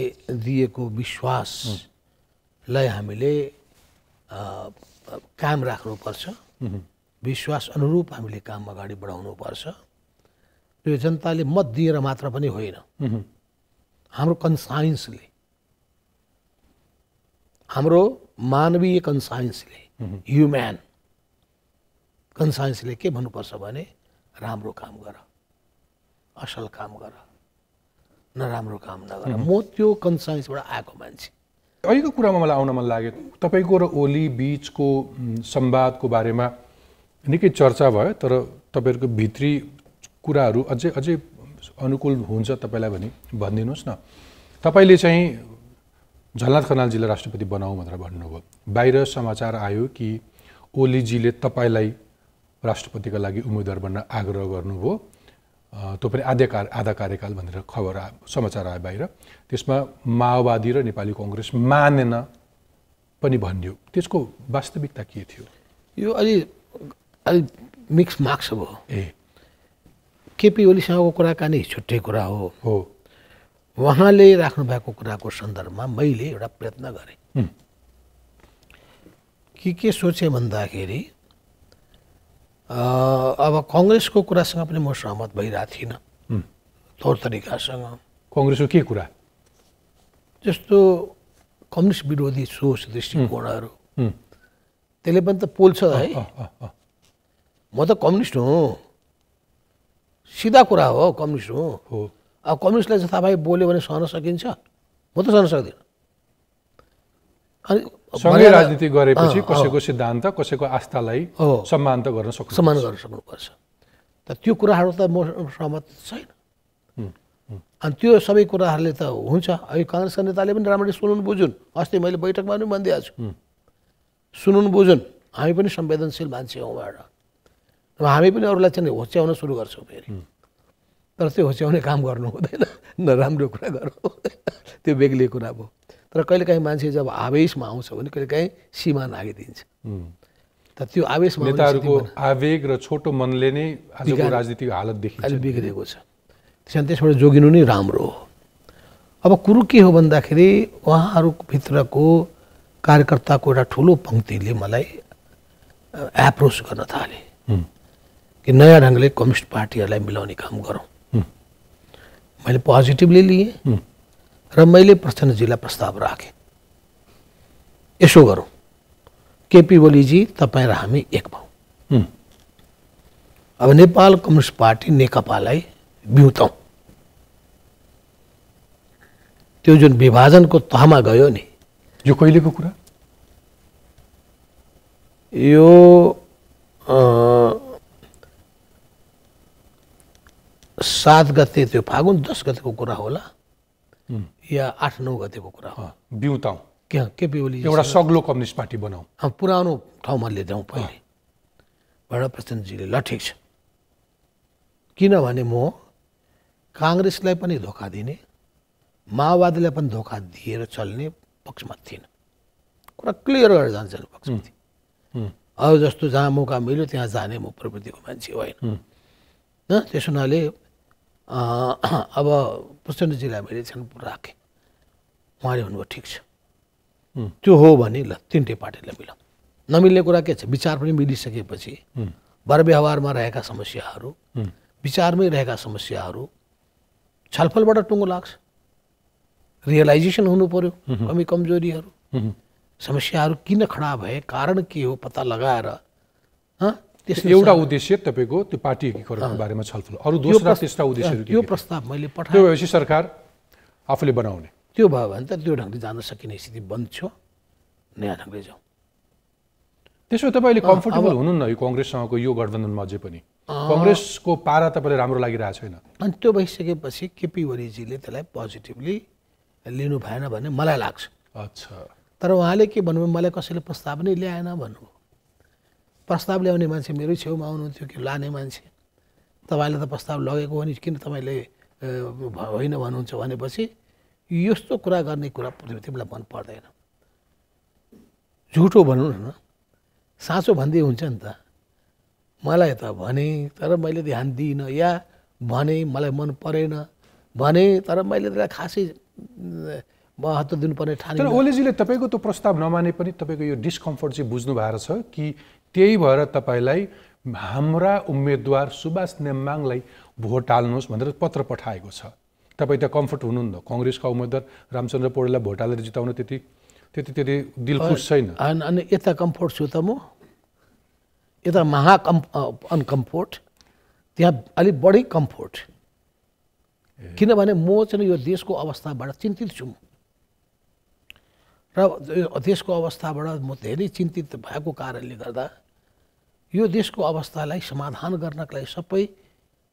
दिएको विश्वासलाई हामीले कायम राख्नुपर्छ विश्वास अनुरूप हामीले काम अगाडि बढाउनुपर्छ यो जनताले मत दिएर मात्र पनि होइन हाम्रो कन्साइन्सले हाम्रो मानवीय कन्साइन्सले ह्युम्यान कन्साइन्सले के भन्नुपर्छ भने राम्रो काम गर असल काम गर नराम्रो काम नगर म त्यो कन्साइन्सबाट आएको मान्छे अहिलेको कुरामा मलाई आउन मन लाग्यो तपाईँको र ओली बिचको संवादको बारेमा निकै चर्चा भयो तर तपाईँहरूको भित्री कुराहरू अझै अझै अनुकूल हुन्छ तपाईँलाई भने भनिदिनुहोस् न तपाईँले चाहिँ झलनाथ खनालजीलाई राष्ट्रपति बनाऊ भनेर भन्नुभयो बाहिर समाचार आयो कि ओलीजीले तपाईँलाई राष्ट्रपतिका लागि उम्मेदवार बन्न आग्रह गर्नुभयो त्यो पनि आध्याकार आधा कार्यकाल भनेर खबर समाचार आयो बाहिर त्यसमा माओवादी र नेपाली कङ्ग्रेस मानेन पनि भनियो त्यसको वास्तविकता के थियो यो अलि अलिक मिक्स मार्क्स अब ए केपी ओलीसँगको कुराकानी छुट्टै कुरा हो हो राख्नु भएको कुराको सन्दर्भमा मैले एउटा प्रयत्न गरेँ के के सोचेँ भन्दाखेरि अब कङ्ग्रेसको कुरासँग पनि म सहमत भइरहेको थिइनँ तौर तरिकासँग कङ्ग्रेसको के कुरा जस्तो कम्युनिस्ट विरोधी सोच दृष्टिकोणहरू त्यसले पनि त पोल्छ है म त कम्युनिस्ट हुँ सिधा कुरा हो कम्युनिस्ट हुँ हो अब कम्युनिस्टलाई चाहिँ बोल्यो भने सहन सकिन्छ म त सहन सक्दिनँ अनि राजनीति गरेपछि कसैको सिद्धान्त कसैको आस्थालाई सम्मान त गर्न सक्छ सम्मान गर्न सक्नुपर्छ त त्यो कुराहरू त म सहमत छैन अनि त्यो सबै कुराहरूले त हुन्छ अहिले काङ्ग्रेसका नेताले पनि राम्ररी सुनुन् बुझुन् अस्ति मैले बैठकमा पनि भनिदिएको छु सुनुन् बुझुन् हामी पनि संवेदनशील मान्छे हौँबाट अब हामी पनि अरूलाई चाहिँ होच्याउन सुरु गर्छौँ फेरि तर त्यो होच्याउने काम गर्नु हुँदैन नराम्रो कुरा गर्नु त्यो बेग्लै कुरा भयो तर कहिलेकाहीँ मान्छे जब आवेशमा आउँछ भने कहिलेकाहीँ सीमा नागिदिन्छ तर त्यो आवेशमा नेताहरूको आवेग र छोटो मनले नै आजको राजनीतिक हालत देखिन्छ बिग्रेको छ त्यसमा त्यसबाट जोगिनु नै राम्रो हो अब कुरो के हो भन्दाखेरि उहाँहरूभित्रको कार्यकर्ताको एउटा ठुलो पङ्क्तिले मलाई एप्रोच गर्न थाले कि नयाँ ढङ्गले कम्युनिस्ट पार्टीहरूलाई मिलाउने काम गरौँ मैले पोजिटिभली लिएँ र मैले प्रचण्डजीलाई प्रस्ताव राखेँ यसो गरौँ केपी ओलीजी तपाईँ र हामी एक भयौँ अब नेपाल कम्युनिस्ट पार्टी नेकपालाई बिउताउँ त्यो जुन विभाजनको तहमा गयो नि यो कहिलेको कुरा यो आ... सात गते त्यो फागुन दस गतेको कुरा होला या आठ नौ गतेको कुरा हो बिउताउँ के के बिउली एउटा सग्लो कम्युनिस्ट पार्टी बनाऊ पुरानो ठाउँमा लिँदैउँ पहिले भएर प्रचण्डजीले ल ठिक छ किनभने म काङ्ग्रेसलाई पनि धोका दिने माओवादीलाई पनि धोका दिएर चल्ने पक्षमा थिइनँ कुरा क्लियर गरेर जान्छ पक्षमा थिएँ अब जस्तो जहाँ मौका मिल्यो त्यहाँ जाने म प्रवृत्तिको मान्छे होइन त्यस हुनाले अब प्रचण्डजीलाई मैले छनौट राखेँ उहाँले भन्नुभयो ठिक छ त्यो हो भने ल तिनटै पार्टीलाई मिलाउँ नमिल्ने कुरा के छ विचार पनि मिलिसकेपछि व्यवहारमा रहेका समस्याहरू विचारमै रहेका समस्याहरू छलफलबाट टुङ्गो लाग्छ रियलाइजेसन हुनु पर्यो कमी कमजोरीहरू समस्याहरू किन खडा भए कारण के हो पत्ता लगाएर एउटा उद्देश्य तपाईँको त्यो पार्टी एकीकरणको बारेमा छलफल अरू दोस्रो तेस्रो उद्देश्यहरू त्यो प्रस्ताव मैले पठाएँ त्यो सरकार आफूले बनाउने त्यो भयो भने त त्यो ढङ्गले जान सकिने स्थिति बन्द छ नयाँ ढङ्गले जाउँ त्यसो तपाईँले कम्फर्टेबल हुनुहुन्न यो कङ्ग्रेससँगको यो गठबन्धनमा अझै पनि कङ्ग्रेसको पारा तपाईँले राम्रो लागिरहेको छैन अनि त्यो भइसकेपछि केपी ओलीजीले त्यसलाई पोजिटिभली लिनु भएन भने मलाई लाग्छ अच्छा तर उहाँले के भन्नुभयो मलाई कसैले प्रस्ताव नै ल्याएन भन्नुभयो प्रस्ताव ल्याउने मान्छे मेरै छेउमा आउनुहुन्थ्यो कि लाने मान्छे तपाईँले त प्रस्ताव लगेको हो नि किन तपाईँले होइन भन्नुहुन्छ भनेपछि यस्तो कुरा गर्ने कुरा तिमीलाई मन पर्दैन झुटो भनौँ न साँचो भन्दै हुन्छ नि त मलाई त भने तर मैले ध्यान दिइनँ या भने मलाई मन परेन भने तर मैले त्यसलाई खासै महत्त्व दिनुपर्ने ठाने ओलीजीले तपाईँको त्यो प्रस्ताव नमाने पनि तपाईँको यो डिस्कम्फर्ट चाहिँ बुझ्नु भएको छ कि त्यही भएर तपाईँलाई हाम्रा उम्मेदवार सुभाष नेम्बाङलाई भोट हाल्नुहोस् भनेर पत्र पठाएको छ तपाईँ त कम्फर्ट हुनुहुन्न कङ्ग्रेसका उम्मेद्वार रामचन्द्र पौडेललाई भोट हालेर जिताउन त्यति त्यति त्यति दिल खुस छैन अनि यता कम्फोर्ट छु त म यता महा अनकम्फोर्ट त्यहाँ अलिक बढी कम्फोर्ट किनभने म चाहिँ यो देशको अवस्थाबाट चिन्तित छु र देशको अवस्थाबाट म धेरै चिन्तित भएको कारणले गर्दा यो देशको अवस्थालाई समाधान गर्नका लागि सबै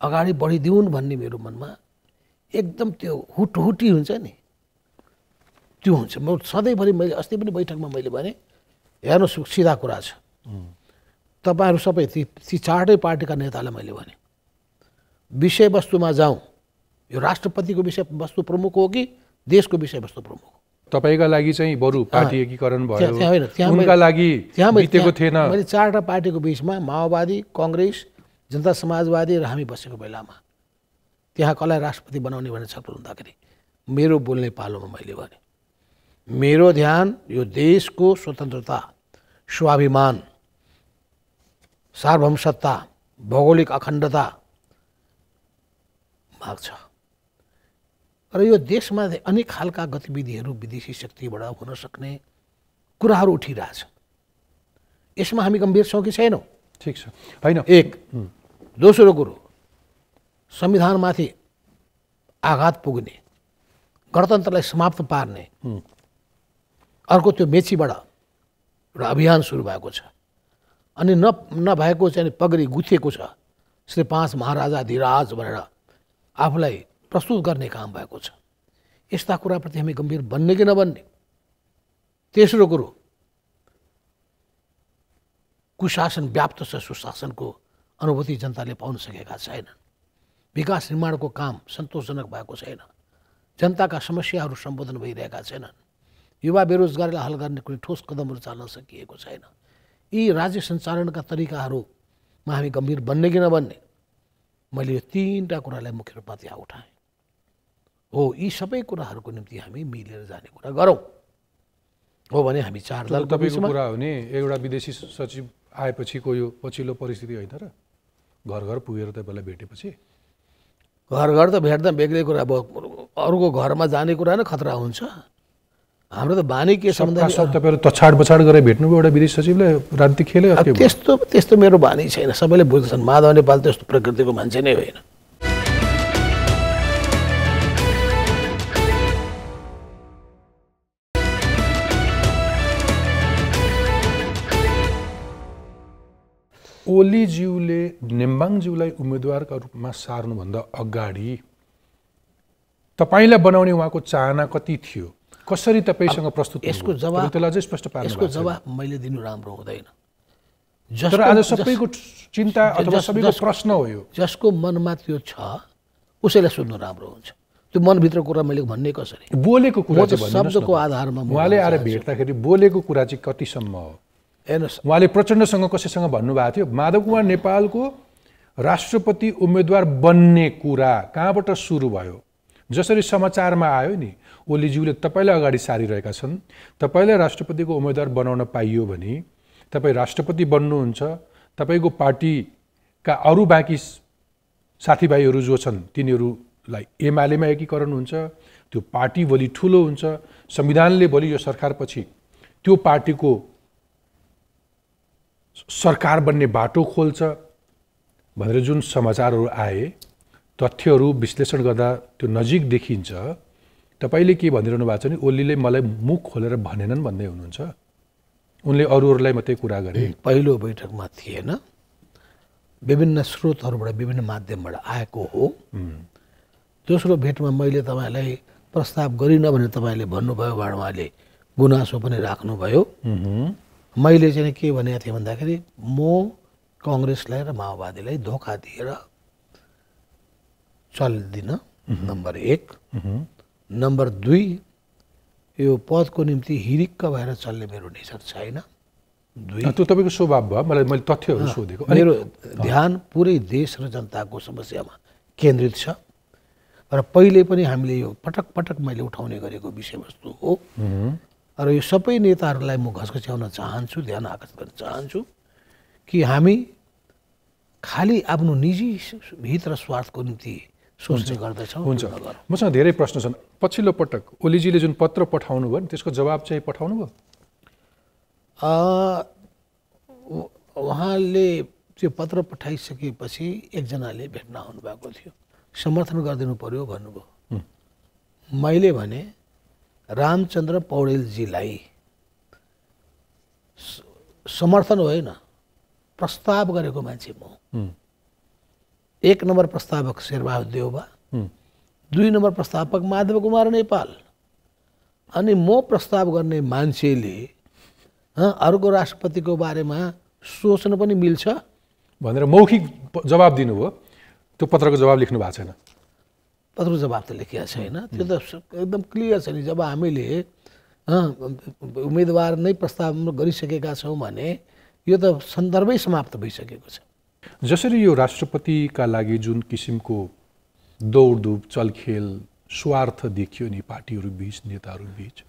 अगाडि बढिदिउन् भन्ने मेरो मनमा एकदम त्यो हुटहुटी हुन्छ नि त्यो हुन्छ म सधैँभरि मैले अस्ति पनि बैठकमा मैले भने हेर्नु सिधा कुरा छ तपाईँहरू सबै ती ती चारटै पार्टीका नेतालाई मैले भने विषयवस्तुमा जाउँ यो राष्ट्रपतिको विषयवस्तु प्रमुख हो कि देशको विषयवस्तु प्रमुख हो तपाईँका लागि चाहिँ बरु पार्टी एकीकरण भयो उनका लागि बितेको थिएन मैले चारवटा पार्टीको बिचमा माओवादी कङ्ग्रेस जनता समाजवादी र हामी बसेको बेलामा त्यहाँ कसलाई राष्ट्रपति बनाउने भनेर छलफल हुँदाखेरि मेरो बोल्ने पालोमा मैले भने मेरो ध्यान यो देशको स्वतन्त्रता स्वाभिमान सत्ता भौगोलिक अखण्डता भाग छ र यो देशमा अनेक खालका गतिविधिहरू विदेशी शक्तिबाट हुन सक्ने कुराहरू उठिरहेछ यसमा हामी गम्भीर छौँ कि छैनौँ ठिक छ होइन एक दोस्रो कुरो संविधानमाथि आघात पुग्ने गणतन्त्रलाई समाप्त पार्ने अर्को त्यो मेचीबाट एउटा अभियान सुरु भएको छ अनि न नभएको चाहिँ पगरी गुथिएको छ श्री पाँच महाराजा धिराज भनेर आफूलाई प्रस्तुत गर्ने काम भएको छ यस्ता कुराप्रति हामी गम्भीर बन्ने कि नबन्ने तेस्रो कुरो कुशासन व्याप्त छ सुशासनको अनुभूति जनताले पाउन सकेका छैनन् विकास निर्माणको काम सन्तोषजनक भएको छैन जनताका समस्याहरू सम्बोधन भइरहेका छैनन् युवा बेरोजगारीलाई हल गर्ने कुनै ठोस कदमहरू चाल्न सकिएको छैन यी राज्य सञ्चालनका तरिकाहरूमा हामी गम्भीर बन्ने कि नबन्ने मैले यो तिनवटा कुरालाई मुख्य रूपमा त्यहाँ उठाएँ हो यी सबै कुराहरूको निम्ति हामी मिलेर जाने कुरा गरौँ हो भने हामी चार दल तपाईँको कुरा हो भने एउटा विदेशी सचिव आएपछिको यो पछिल्लो परिस्थिति होइन र घर घर पुगेर तपाईँलाई भेटेपछि घर घर त भेट्दा बेग्लै कुरा अब अरूको घरमा जाने कुरा नै खतरा हुन्छ हाम्रो त बानी के सम्बन्ध तपाईँहरू तछाड पछाड गरेर भेट्नुभयो एउटा विदेश सचिवले राजनीति खेल्यो त्यस्तो त्यस्तो मेरो बानी छैन सबैले बुझ्दछन् माधव नेपाल त्यस्तो प्रकृतिको मान्छे नै होइन ओलीज्यूले नेम्बाङज्यूलाई उम्मेदवारका रूपमा सार्नुभन्दा अगाडि तपाईँलाई बनाउने उहाँको चाहना कति थियो कसरी तपाईँसँग प्रस्तुत यसको जवाब त्यसलाई स्पष्ट जवाब मैले दिनु राम्रो हुँदैन तर आज सबैको चिन्ता अथवा सबैको प्रश्न हो यो जसको मनमा त्यो छ उसैलाई सुन्नु राम्रो हुन्छ त्यो मनभित्र कुरा मैले भन्ने कसरी बोलेको कुरा शब्दको आधारमा उहाँले आएर भेट्दाखेरि बोलेको कुरा चाहिँ कतिसम्म हो हेर्नुहोस् उहाँले प्रचण्डसँग कसैसँग भन्नुभएको थियो माधव कुमार नेपालको राष्ट्रपति उम्मेदवार बन्ने कुरा कहाँबाट सुरु भयो जसरी समाचारमा आयो नि ओलीज्यूले तपाईँलाई अगाडि सारिरहेका छन् तपाईँलाई राष्ट्रपतिको उम्मेद्वार बनाउन पाइयो भने तपाईँ राष्ट्रपति बन्नुहुन्छ तपाईँको पार्टीका अरू बाँकी साथीभाइहरू जो छन् तिनीहरूलाई एमालेमा एकीकरण हुन्छ त्यो पार्टी भोलि ठुलो हुन्छ संविधानले भोलि यो सरकारपछि त्यो पार्टीको सरकार बन्ने बाटो खोल्छ भनेर जुन समाचारहरू आए तथ्यहरू विश्लेषण गर्दा त्यो नजिक देखिन्छ तपाईँले के भनिरहनु भएको छ भने ओलीले मलाई मुख खोलेर भनेनन् भन्दै हुनुहुन्छ उनले अरूहरूलाई मात्रै कुरा गरे पहिलो बैठकमा थिएन विभिन्न स्रोतहरूबाट विभिन्न माध्यमबाट आएको हो दोस्रो भेटमा मैले तपाईँलाई प्रस्ताव गरिनँ भनेर तपाईँले भन्नुभयो उहाँले गुनासो पनि राख्नुभयो मैले चाहिँ के भनेको थिएँ भन्दाखेरि म कङ्ग्रेसलाई र माओवादीलाई धोका दिएर चल्दिनँ नम्बर एक नम्बर दुई यो पदको निम्ति हिरिक्क भएर चल्ने मेरो नेचर छैन त्यो तपाईँको स्वभाव भयो मलाई मैले तथ्यहरू सोधेको मेरो ध्यान पुरै देश र जनताको समस्यामा केन्द्रित छ र पहिले पनि हामीले यो पटक पटक मैले उठाउने गरेको विषयवस्तु हो र यो सबै नेताहरूलाई म घसघस्याउन चाहन्छु ध्यान आकर्षित गर्न चाहन्छु कि हामी खालि आफ्नो निजी हित र स्वार्थको निम्ति सोच्ने गर्दछौँ हुन्छ मसँग धेरै प्रश्न छन् पछिल्लो पटक ओलीजीले जुन पत्र पठाउनु भयो त्यसको जवाब चाहिँ पठाउनु भयो उहाँले त्यो पत्र पठाइसकेपछि एकजनाले भेट्न आउनुभएको थियो समर्थन गरिदिनु पर्यो भन्नुभयो मैले भने रामचन्द्र पौडेलजीलाई समर्थन होइन प्रस्ताव गरेको मान्छे म एक नम्बर प्रस्तावक शेरबहादुर देउबा दुई नम्बर प्रस्तावक माधव कुमार नेपाल अनि म प्रस्ताव गर्ने मान्छेले अर्को राष्ट्रपतिको बारेमा सोच्न पनि मिल्छ भनेर मौखिक जवाब दिनुभयो त्यो पत्रको जवाब लेख्नु भएको छैन पत्रको जवाब त लेखिया छ छैन त्यो त एकदम क्लियर छ नि जब हामीले उम्मेदवार नै प्रस्ताव गरिसकेका छौँ भने यो त सन्दर्भै समाप्त भइसकेको छ जसरी यो राष्ट्रपतिका लागि जुन किसिमको दौडधुप चलखेल स्वार्थ देखियो नि पार्टीहरू बिच नेताहरू बिच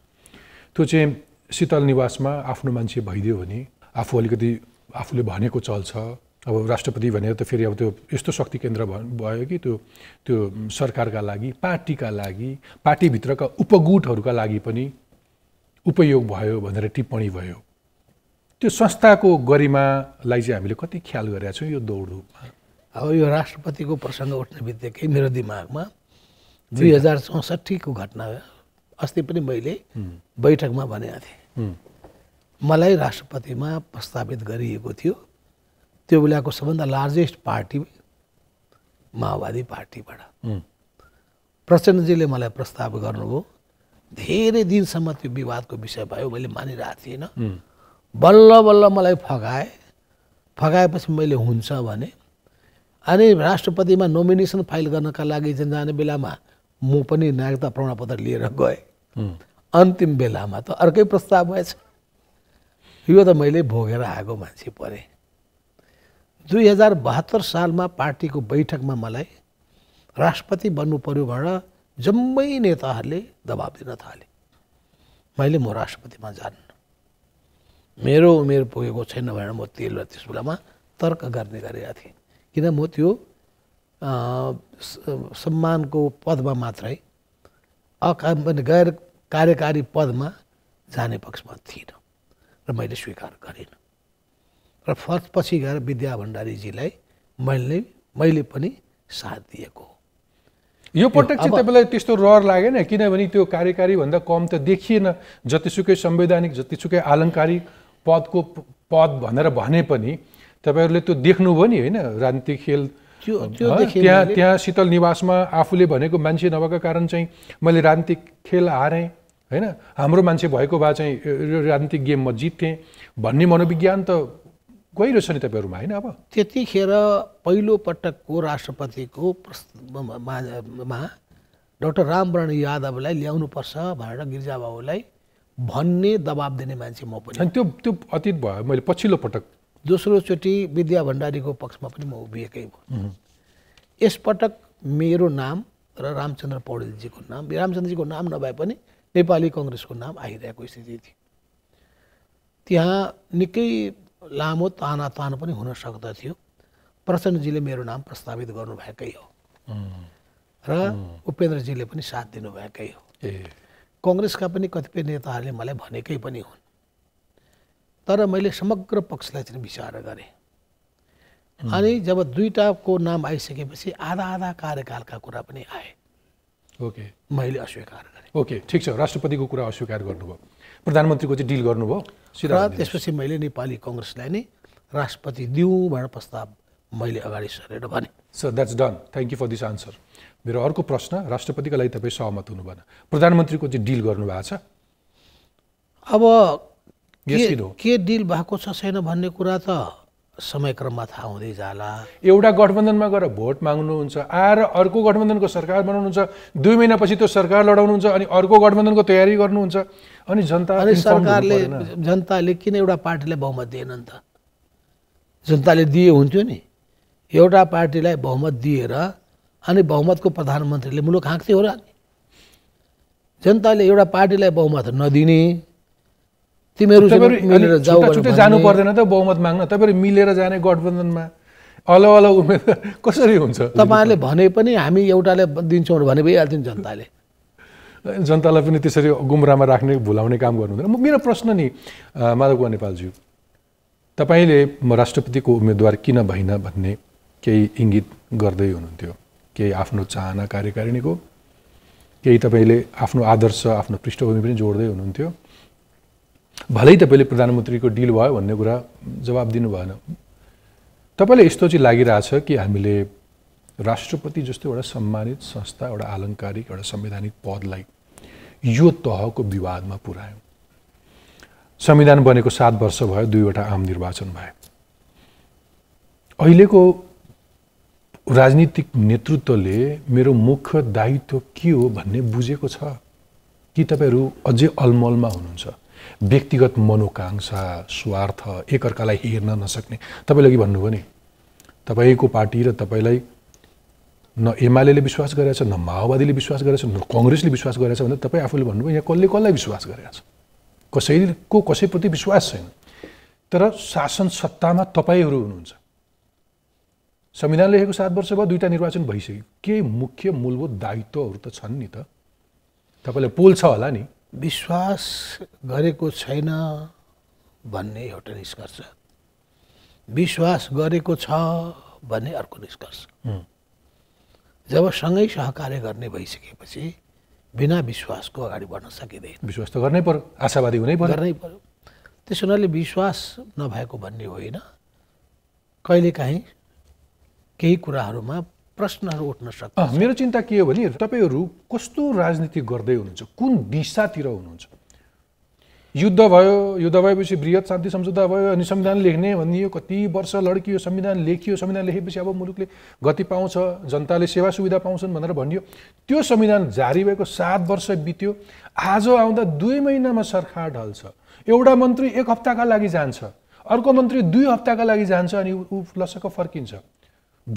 त्यो चाहिँ शीतल निवासमा आफ्नो मान्छे भइदियो भने आफू अलिकति आफूले भनेको चल्छ अब राष्ट्रपति भनेर त फेरि अब त्यो यस्तो शक्ति केन्द्र भयो कि त्यो त्यो सरकारका लागि पार्टीका लागि पार्टीभित्रका उपगुटहरूका लागि पनि उपयोग भयो भनेर टिप्पणी भयो त्यो संस्थाको गरिमालाई चाहिँ हामीले कति ख्याल गरेका छौँ यो दौड रूपमा अब यो राष्ट्रपतिको प्रसङ्ग उठ्ने बित्तिकै मेरो दिमागमा दुई हजार चौसठीको घटना अस्ति पनि मैले बैठकमा भनेको थिएँ मलाई राष्ट्रपतिमा प्रस्तावित गरिएको थियो त्यो बेलाको सबभन्दा लार्जेस्ट पार्टी माओवादी पार्टीबाट प्रचण्डजीले मलाई प्रस्ताव गर्नुभयो धेरै दिनसम्म त्यो विवादको विषय भयो मैले मानिरहेको थिइनँ बल्ल बल्ल मलाई फगाए फगाएपछि मैले हुन्छ भने अनि राष्ट्रपतिमा नोमिनेसन फाइल गर्नका लागि जाने बेलामा म पनि नागरिकता प्रमाणपत्र लिएर गएँ अन्तिम बेलामा त अर्कै प्रस्ताव भएछ यो त मैले भोगेर आएको मान्छे परेँ दुई हजार बहत्तर सालमा पार्टीको बैठकमा मलाई राष्ट्रपति बन्नु पर्यो भनेर जम्मै नेताहरूले दबाब दिन थाले मैले म राष्ट्रपतिमा जान्न मेरो उमेर पुगेको छैन भनेर म तेल त्यस बेलामा तर्क गर्ने गरेका थिएँ किन म त्यो सम्मानको पदमा मात्रै अकाम गैर कार्यकारी पदमा जाने पक्षमा थिइनँ र मैले स्वीकार गरिनँ र फर्स्ट पछि गएर विद्या भण्डारीजीलाई मैले मैले पनि साथ दिएको यो पटक चाहिँ तपाईँलाई त्यस्तो रहर लागेन किनभने त्यो कार्यकारी भन्दा कम त देखिएन जतिसुकै संवैधानिक जतिसुकै आलङ्कारिक पदको पद भनेर भने पनि तपाईँहरूले त्यो देख्नुभयो नि होइन राजनीतिक खेल त्यहाँ त्यहाँ शीतल निवासमा आफूले भनेको मान्छे नभएको कारण चाहिँ मैले राजनीतिक खेल हारेँ होइन हाम्रो मान्छे भएको भए चाहिँ राजनीतिक गेम म जित्थेँ भन्ने मनोविज्ञान त गहिरो छ नि तपाईँहरूमा होइन अब त्यतिखेर पहिलोपटकको राष्ट्रपतिको मा डाक्टर रामवरण यादवलाई ल्याउनुपर्छ भनेर गिरिजाबाबुलाई भन्ने दबाब दिने मान्छे म पनि त्यो त्यो अतीत भयो मैले पछिल्लो पटक दोस्रोचोटि विद्या भण्डारीको पक्षमा पनि म उभिएकै भयो यसपटक मेरो नाम र रामचन्द्र पौडेलजीको नाम रामचन्द्रजीको नाम नभए पनि नेपाली कङ्ग्रेसको नाम आइरहेको स्थिति थियो त्यहाँ निकै लामो तानातान पनि हुन सक्दथ्यो प्रचण्डजीले मेरो नाम प्रस्तावित गर्नुभएकै हो र उपेन्द्रजीले पनि साथ दिनुभएकै हो कङ्ग्रेसका पनि कतिपय नेताहरूले मलाई भनेकै पनि हुन् तर मैले समग्र पक्षलाई चाहिँ विचार गरेँ अनि जब दुईवटाको नाम आइसकेपछि आधा आधा कार्यकालका कुरा पनि आए ओके मैले अस्वीकार गरेँ ओके ठिक छ राष्ट्रपतिको कुरा अस्वीकार गर्नुभयो प्रधानमन्त्रीको चाहिँ डिल गर्नुभयो र त्यसपछि मैले नेपाली कङ्ग्रेसलाई नै राष्ट्रपति दिउँ भनेर प्रस्ताव मैले अगाडि सरेर भने sir that's done thank you for this answer मेरो अर्को प्रश्न राष्ट्रपतिको लागि तपाईँ सहमत हुनुभएन प्रधानमन्त्रीको चाहिँ डिल गर्नुभएको छ अब के डिल भएको छ छैन भन्ने कुरा त समयक्रममा थाहा हुँदै जाला एउटा गठबन्धनमा गएर भोट माग्नुहुन्छ आएर अर्को गठबन्धनको सरकार बनाउनुहुन्छ दुई महिनापछि त्यो सरकार लडाउनुहुन्छ अनि अर्को गठबन्धनको तयारी गर्नुहुन्छ अनि जनता अनि सरकारले जनताले किन एउटा पार्टीलाई बहुमत दिएन नि त जनताले दिए हुन्थ्यो नि एउटा पार्टीलाई बहुमत दिएर अनि बहुमतको प्रधानमन्त्रीले मुलुक हाँक्थ्यो होला नि जनताले एउटा पार्टीलाई बहुमत नदिने तिमीहरू मिलेर जाऊ छुट्टै जानु पर्दैन त बहुमत माग्न तपाईँहरू मिलेर जाने गठबन्धनमा अलग अलग उमेर कसरी हुन्छ तपाईँहरूले भने पनि हामी एउटाले दिन्छौँ भने भइहाल्छ नि जनताले जनतालाई पनि त्यसरी गुमरामा राख्ने भुलाउने काम गर्नु गर्नुहुँदैन मेरो प्रश्न नि माधव कुमार नेपालज्यू तपाईँले म राष्ट्रपतिको उम्मेदवार किन भइन भन्ने केही इङ्गित गर्दै हुनुहुन्थ्यो केही आफ्नो चाहना कार्यकारिणीको केही तपाईँले आफ्नो आदर्श आफ्नो पृष्ठभूमि पनि जोड्दै हुनुहुन्थ्यो भलै तपाईँले प्रधानमन्त्रीको डिल भयो भन्ने कुरा जवाब दिनु भएन तपाईँलाई यस्तो चाहिँ लागिरहेछ कि हामीले राष्ट्रपति जस्तो एउटा सम्मानित संस्था एउटा आलङ्कारिक एउटा संवैधानिक पदलाई यो तहको विवादमा पुऱ्यायौँ संविधान बनेको सात वर्ष भयो दुईवटा आम निर्वाचन भयो अहिलेको राजनीतिक नेतृत्वले मेरो मुख्य दायित्व के हो भन्ने बुझेको छ कि तपाईँहरू अझै अलमलमा हुनुहुन्छ व्यक्तिगत मनोकाङ्क्षा स्वार्थ एकअर्कालाई हेर्न नसक्ने तपाईँले अघि भन्नुभयो नि तपाईँको पार्टी र तपाईँलाई न एमाले विश्वास गरेछ न माओवादीले विश्वास गरेछ न कङ्ग्रेसले विश्वास गरेछ भन्दा तपाईँ आफूले भन्नुभयो यहाँ कसले कसलाई विश्वास गरेछ कसैको कसैप्रति विश्वास छैन तर शासन सत्तामा तपाईँहरू हुनुहुन्छ संविधान लेखेको सात वर्ष भयो दुईवटा निर्वाचन भइसक्यो केही मुख्य मूलभूत दायित्वहरू त छन् नि त तपाईँलाई पोल छ होला नि विश्वास गरेको छैन भन्ने एउटा निष्कर्ष विश्वास गरेको छ भन्ने अर्को निष्कर्ष जब सँगै सहकार्य गर्ने भइसकेपछि बिना विश्वासको अगाडि बढ्न सकिँदैन विश्वास त गर्नै पर्यो आशावादी हुनै पर्यो गर्नै पर्यो त्यसो हुनाले विश्वास नभएको भन्ने होइन कहिलेकाहीँ केही कुराहरूमा प्रश्नहरू उठ्न सक्छ मेरो चिन्ता के हो भने तपाईँहरू कस्तो राजनीति गर्दै हुनुहुन्छ कुन दिशातिर हुनुहुन्छ युद्ध भयो युद्ध भएपछि वृहत शान्ति सम्झौता भयो अनि संविधान लेख्ने भनियो कति वर्ष लड्कियो संविधान लेखियो संविधान लेखेपछि अब मुलुकले गति पाउँछ जनताले सेवा सुविधा पाउँछन् भनेर भनियो त्यो संविधान जारी भएको सात वर्ष बित्यो आज आउँदा दुई महिनामा सरकार ढल्छ एउटा मन्त्री एक हप्ताका लागि जान्छ अर्को मन्त्री दुई हप्ताका लागि जान्छ अनि ऊ लसक्क फर्किन्छ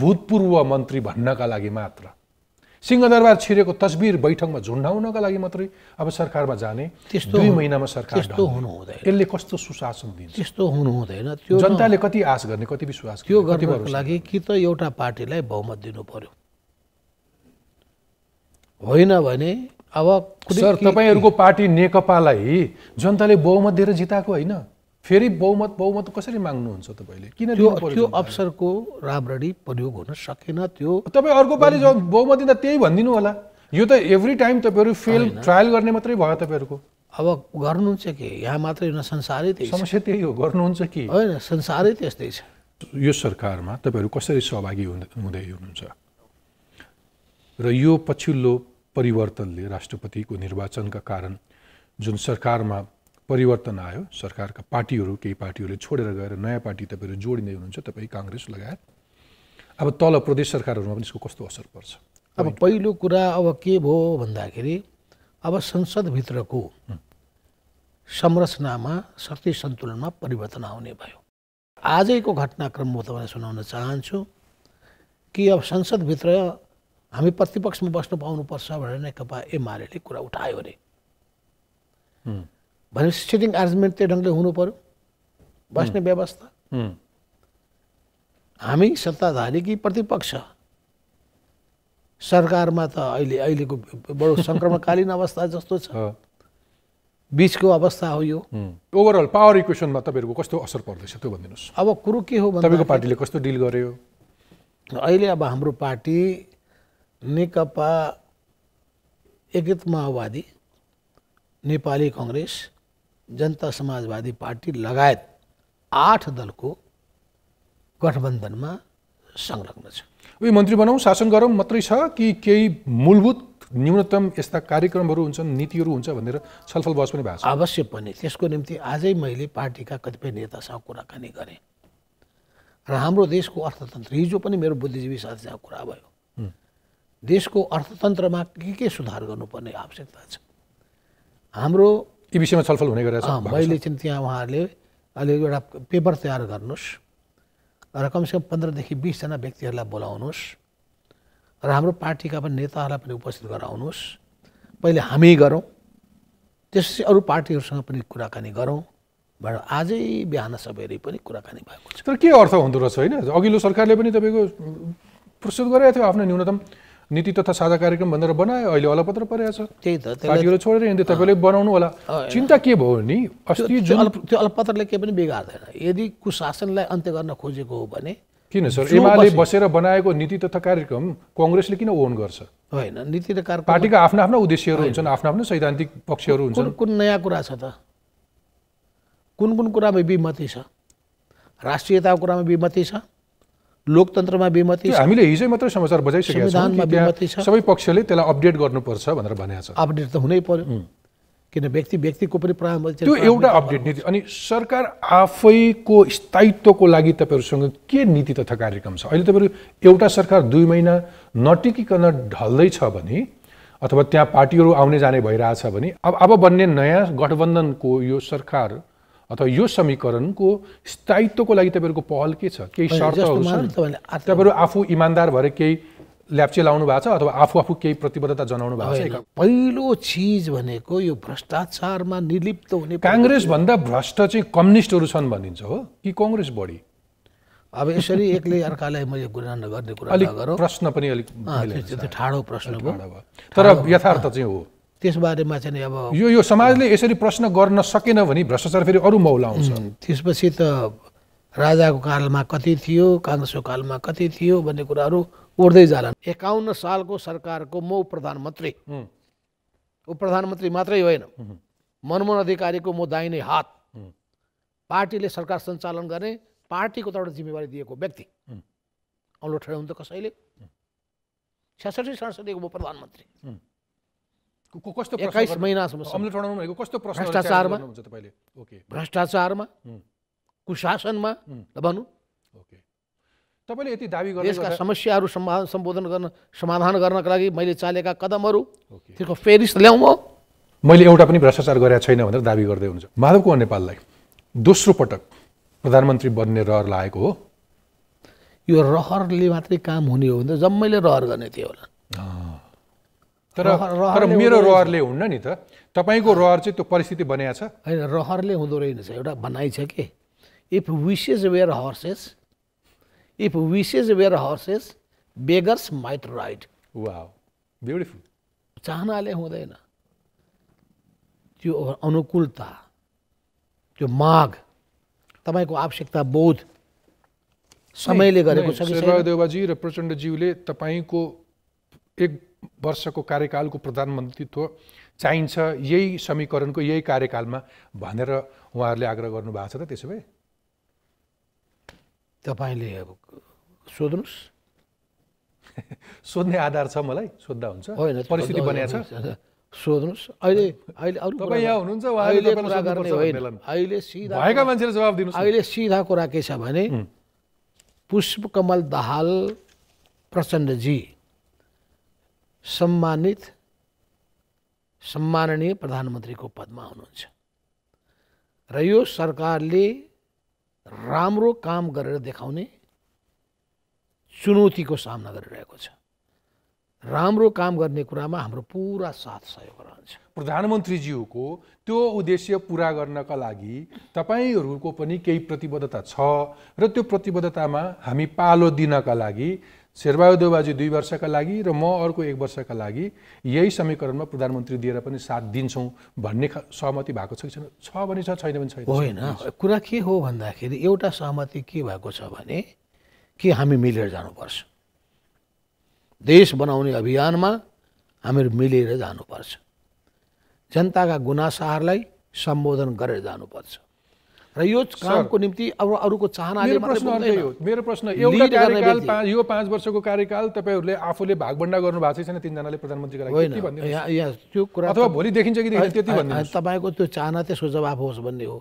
भूतपूर्व मन्त्री भन्नका लागि मात्र सिंहदरबार छिरेको तस्बिर बैठकमा झुन्डाउनका लागि मात्रै अब सरकारमा जाने त्यस्तो दुई महिनामा सरकार त्यस्तो हुनु हुँदैन यसले कस्तो सुशासन दिन्छ त्यस्तो हुनु हुँदैन त्यो जनताले कति आश गर्ने कति विश्वास त्यो गर्नको लागि कि त एउटा पार्टीलाई बहुमत दिनु पर्यो होइन भने अब सर तपाईँहरूको पार्टी नेकपालाई जनताले बहुमत दिएर जिताएको होइन फेरि बहुमत बहुमत कसरी माग्नुहुन्छ तपाईँले किन त्यो अवसरको राम्ररी प्रयोग हुन सकेन त्यो तपाईँ अर्को पालि जब बहुमत दिँदा त्यही भनिदिनु होला यो त एभ्री टाइम तपाईँहरू फेल ट्रायल गर्ने मात्रै भयो तपाईँहरूको अब गर्नुहुन्छ कि यहाँ मात्रै होइन संसारै त्यही समस्या त्यही हो गर्नुहुन्छ कि होइन संसारै त्यस्तै छ यो सरकारमा तपाईँहरू कसरी सहभागी हुँदै हुनुहुन्छ र यो पछिल्लो परिवर्तनले राष्ट्रपतिको निर्वाचनका कारण जुन सरकारमा परिवर्तन आयो सरकारका पार्टीहरू केही पार्टीहरूले छोडेर गएर नयाँ पार्टी तपाईँहरू जोडिँदै हुनुहुन्छ तपाईँ काङ्ग्रेस लगायत अब तल प्रदेश सरकारहरूमा पनि यसको कस्तो असर पर्छ अब पहिलो कुरा अब के भयो भन्दाखेरि अब संसदभित्रको संरचनामा शक्ति सन्तुलनमा परिवर्तन आउने भयो आजैको घटनाक्रम म तपाईँलाई सुनाउन चाहन्छु कि अब संसदभित्र हामी प्रतिपक्षमा बस्नु पाउनुपर्छ भनेर नेकपा एमाले कुरा उठायो अरे भने सिटिङ एरेन्जमेन्ट त्यो ढङ्गले हुनु पऱ्यो बस्ने व्यवस्था हामी सत्ताधारी कि प्रतिपक्ष सरकारमा त अहिले अहिलेको बडो सङ्क्रमणकालीन अवस्था जस्तो छ बिचको अवस्था हो यो ओभरअल पावर इक्वेसनमा तपाईँहरूको कस्तो असर पर्दैछ त्यो भनिदिनुहोस् अब कुरो के हो तपाईँको पार्टीले कस्तो डिल गर्यो अहिले अब हाम्रो पार्टी नेकपा एकित माओवादी नेपाली कङ्ग्रेस जनता समाजवादी पार्टी लगायत आठ दलको गठबन्धनमा संलग्न छ उयो मन्त्री बनाऊ शासन गरौँ मात्रै छ कि केही मूलभूत न्यूनतम यस्ता कार्यक्रमहरू हुन्छन् नीतिहरू हुन्छ भनेर छलफल बहस पनि भएको छ अवश्य पनि त्यसको निम्ति आजै मैले पार्टीका कतिपय नेतासँग कुराकानी गरेँ र हाम्रो देशको अर्थतन्त्र हिजो पनि मेरो बुद्धिजीवी साथीसँग कुरा भयो देशको अर्थतन्त्रमा के के सुधार गर्नुपर्ने आवश्यकता छ हाम्रो यी विषयमा छलफल हुने गरेछ मैले चाहिँ त्यहाँ उहाँहरूले अहिले एउटा पेपर तयार गर्नुहोस् र कमसेकम पन्ध्रदेखि बिसजना व्यक्तिहरूलाई बोलाउनुहोस् र हाम्रो पार्टीका पनि नेताहरूलाई पनि उपस्थित गराउनुहोस् पहिले हामी गरौँ त्यसपछि अरू पार्टीहरूसँग पनि कुराकानी गरौँ भनेर आजै बिहान सबैले पनि कुराकानी भएको छ तर के अर्थ हुँदो रहेछ होइन अघिल्लो सरकारले पनि तपाईँको प्रस्तुत गरेको थियो आफ्नो न्यूनतम नीति तथा साझा कार्यक्रम भनेर बनायो अहिले अलपत्र परेको छ त्यही त पार्टीहरू छोडेर हिँड्दै तपाईँले बनाउनु होला चिन्ता के भयो नि अस्ति जुन त्यो अलपत्रले केही पनि बिगार्दैन यदि कुशासनलाई अन्त्य गर्न खोजेको हो भने किन सर एमाले बसेर बनाएको नीति तथा कार्यक्रम कङ्ग्रेसले किन ओन गर्छ होइन नीति र कार्यक्रम पार्टीका आफ्ना आफ्ना उद्देश्यहरू हुन्छन् आफ्नो आफ्नो सैद्धान्तिक पक्षहरू हुन्छन् कुन नयाँ कुरा छ त कुन कुन कुरामा विमति छ राष्ट्रियताको कुरामा विमति छ लोकतन्त्रमा विमति हामीले हिजै मात्रै समाचार बजाइसकेका सबै पक्षले त्यसलाई अपडेट गर्नुपर्छ भनेर भनेको छ अपडेट त हुनै पर्यो किन व्यक्ति व्यक्तिको पनि प्रारम्भ त्यो एउटा अपडेट नीति अनि सरकार आफैको स्थायित्वको लागि तपाईँहरूसँग के नीति तथा कार्यक्रम छ अहिले तपाईँहरू एउटा सरकार दुई महिना नटिकिकन ढल्दैछ भने अथवा त्यहाँ पार्टीहरू आउने जाने भइरहेछ भने अब अब बन्ने नयाँ गठबन्धनको यो सरकार अथवा यो समीकरणको स्थायित्वको लागि तपाईँहरूको पहल के छ केही शर्तहरू छन् तपाईँहरू आफू इमान्दार भएर केही ल्याप्चे लाउनु भएको छ अथवा आफू आफू केही प्रतिबद्धता जनाउनु भएको छ पहिलो चिज भनेको यो भ्रष्टाचारमा निलिप्त हुने काङ्ग्रेसभन्दा भ्रष्ट चाहिँ कम्युनिस्टहरू छन् भनिन्छ हो कि कङ्ग्रेस बढी अब यसरी एक्लै अर्कालाई मैले गुणा नगर्ने कुरा प्रश्न पनि अलिक ठाडो प्रश्न तर यथार्थ चाहिँ हो त्यसबारेमा चाहिँ अब यो यो समाजले यसरी प्रश्न गर्न सकेन भने भ्रष्टाचार फेरि अरू मौला आउँछ त्यसपछि त राजाको कालमा कति थियो काङ्ग्रेसको कालमा कति थियो भन्ने कुराहरू ओर्दै जाला एकाउन्न सालको सरकारको म प्रधानमन्त्री उप प्रधानमन्त्री मात्रै होइन मनमोहन अधिकारीको म दाहिने हात पार्टीले सरकार सञ्चालन गर्ने पार्टीको तर्फबाट जिम्मेवारी दिएको व्यक्ति औलो ठेडाउनु त कसैले छ्यासठी सडसठीको म प्रधानमन्त्री कस्तो कस्तो भ्रष्टाचारमा तपाईँले भ्रष्टाचारमा कुशासनमा ओके तपाईँले यति दावी गर्नु यसका समस्याहरू सम्बोधन गर्न समाधान गर्नका लागि मैले चालेका कदमहरू त्यसको फेरिस ल्याउँ म मैले एउटा पनि भ्रष्टाचार गरेका छैन भनेर दावी गर्दै हुन्छ माधव कुमार नेपाललाई दोस्रो पटक प्रधानमन्त्री बन्ने रहर लागेको हो यो रहरले मात्रै काम हुने हो भने त जम्मैले रहर गर्ने थियो होला तर तर मेरो रहरले हुन्न नि त तपाईँको रहर चाहिँ त्यो परिस्थिति बनाएको छ होइन रहरले हुँदो रहेनछ एउटा भनाइ छ कि if wishes were horses if wishes were horses beggars might ride वा ब्युटिफुल चाहनाले हुँदैन त्यो अनुकूलता त्यो माग तपाईँको आवश्यकता बोध समयले गरेको छ देवबाजी र प्रचण्डज्यूले तपाईँको एक वर्षको कार्यकालको प्रधानमन्त्रीत्व चाहिन्छ यही समीकरणको यही कार्यकालमा भनेर उहाँहरूले आग्रह गर्नुभएको छ त त्यसो भए तपाईँले अब सोध्नुहोस् सोध्ने आधार छ मलाई सोद्धा हुन्छ होइन परिस्थिति बनाएको छ सोध्नुहोस् अहिले अहिले अरू यहाँ हुनुहुन्छ अहिले सिधा भएका मान्छेले जवाब दिनु अहिले सिधा कुरा के छ भने पुष्पकमल दाहाल प्रचण्डजी सम्मानित सम्माननीय प्रधानमन्त्रीको पदमा हुनुहुन्छ र यो सरकारले राम्रो काम गरेर देखाउने चुनौतीको सामना गरिरहेको छ राम्रो काम गर्ने कुरामा हाम्रो पुरा साथ सहयोग रहन्छ प्रधानमन्त्रीज्यूको त्यो उद्देश्य पुरा गर्नका लागि तपाईँहरूको पनि केही प्रतिबद्धता छ र त्यो प्रतिबद्धतामा हामी पालो दिनका लागि शेरबहादुर बाजी दुई वर्षका लागि र म अर्को एक वर्षका लागि यही समीकरणमा प्रधानमन्त्री दिएर पनि साथ दिन्छौँ भन्ने सहमति भएको छ कि छैन छ भने छैन भने छैन होइन कुरा के हो भन्दाखेरि एउटा सहमति के भएको छ भने कि हामी मिलेर जानुपर्छ देश बनाउने अभियानमा हामीहरू मिलेर जानुपर्छ जनताका गुनासाहरूलाई सम्बोधन गरेर जानुपर्छ र यो कामको निम्ति अब अरूको चाहना मेरो प्रश्न एउटा यो पाँच वर्षको कार्यकाल तपाईँहरूले आफूले भागभन्डा गर्नु भएको छैन तिनजनाले प्रधानमन्त्रीको लागि त्यो कुरा अथवा देखिन्छ कि त्यति तपाईँको त्यो चाहना त्यसको जवाब होस् भन्ने हो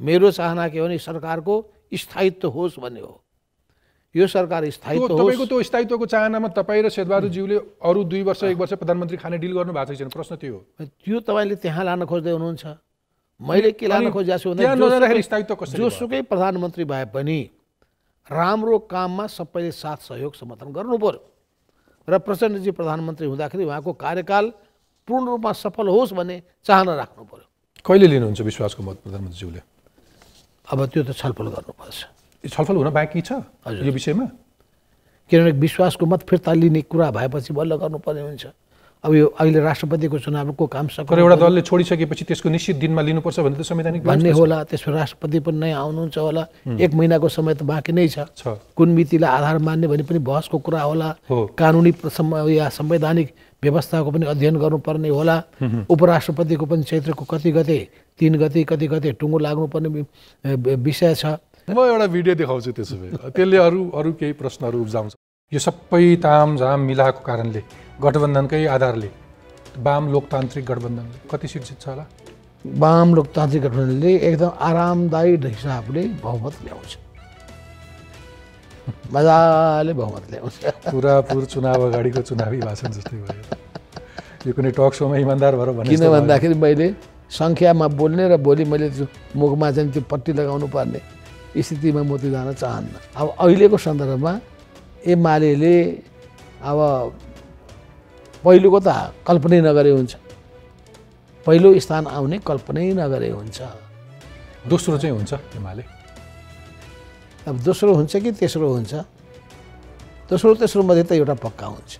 मेरो चाहना के हो भने सरकारको स्थायित्व होस् भन्ने हो यो सरकार स्थायित्व तपाईँको त्यो स्थायित्वको चाहनामा तपाईँ र शेरबहादुरज्यूले अरू दुई वर्ष एक वर्ष प्रधानमन्त्री खाने डिल गर्नु भएको छैन प्रश्न त्यो हो त्यो तपाईँले त्यहाँ लान खोज्दै हुनुहुन्छ मैले के लान खोजेको छु जोसुकै प्रधानमन्त्री भए पनि राम्रो काममा सबैले साथ सहयोग समर्थन गर्नु पर्यो र प्रचण्डजी प्रधानमन्त्री हुँदाखेरि उहाँको कार्यकाल पूर्ण रूपमा सफल होस् भन्ने चाहना राख्नु पर्यो कहिले लिनुहुन्छ विश्वासको मत प्रधानमन्त्रीज्यूले अब त्यो त छलफल गर्नुपर्छ छलफल हुन बाँकी छ यो विषयमा किनभने विश्वासको मत फिर्ता लिने कुरा भएपछि बल्ल गर्नुपर्ने हुन्छ अब यो अहिले राष्ट्रपतिको चुनावको काम सक्यो एउटा दलले छोडिसकेपछि त्यसको निश्चित दिनमा लिनुपर्छ त संवैधानिक भन्ने होला त्यसमा राष्ट्रपति पनि नयाँ आउनुहुन्छ होला एक महिनाको समय त बाँकी नै छ कुन मितिलाई आधार मान्ने भने पनि बहसको कुरा होला कानुनी या संवैधानिक व्यवस्थाको पनि अध्ययन गर्नुपर्ने होला उपराष्ट्रपतिको पनि क्षेत्रको कति गते तिन गते कति गते टुङ्गो लाग्नुपर्ने विषय छ म एउटा भिडियो देखाउँछु त्यसो भए त्यसले अरू अरू केही प्रश्नहरू उब्जाउँछ यो सबै तामझाम मिलाएको कारणले गठबन्धनकै आधारले वाम लोकतान्त्रिक गठबन्धन कति शिक्षित जित्छ होला वाम लोकतान्त्रिक गठबन्धनले एकदम आरामदायी हिसाबले बहुमत ल्याउँछ मजाले बहुमत ल्याउँछ पुरापुर चुनाव अगाडिको चुनावी भाषण जस्तै भयो यो कुनै टक सोमा इमान्दार भएर भने किन भन्दाखेरि मैले सङ्ख्यामा बोल्ने र भोलि मैले त्यो मुखमा चाहिँ त्यो पट्टी लगाउनु पर्ने स्थितिमा म त्यो जान चाहन्न अब अहिलेको सन्दर्भमा एमाले अब पहिलोको त कल्पनै नगरे हुन्छ पहिलो स्थान आउने कल्पनै नगरे हुन्छ दोस्रो चाहिँ हुन्छ एमाले अब दोस्रो हुन्छ कि तेस्रो हुन्छ दोस्रो तेस्रो मध्ये त एउटा पक्का हुन्छ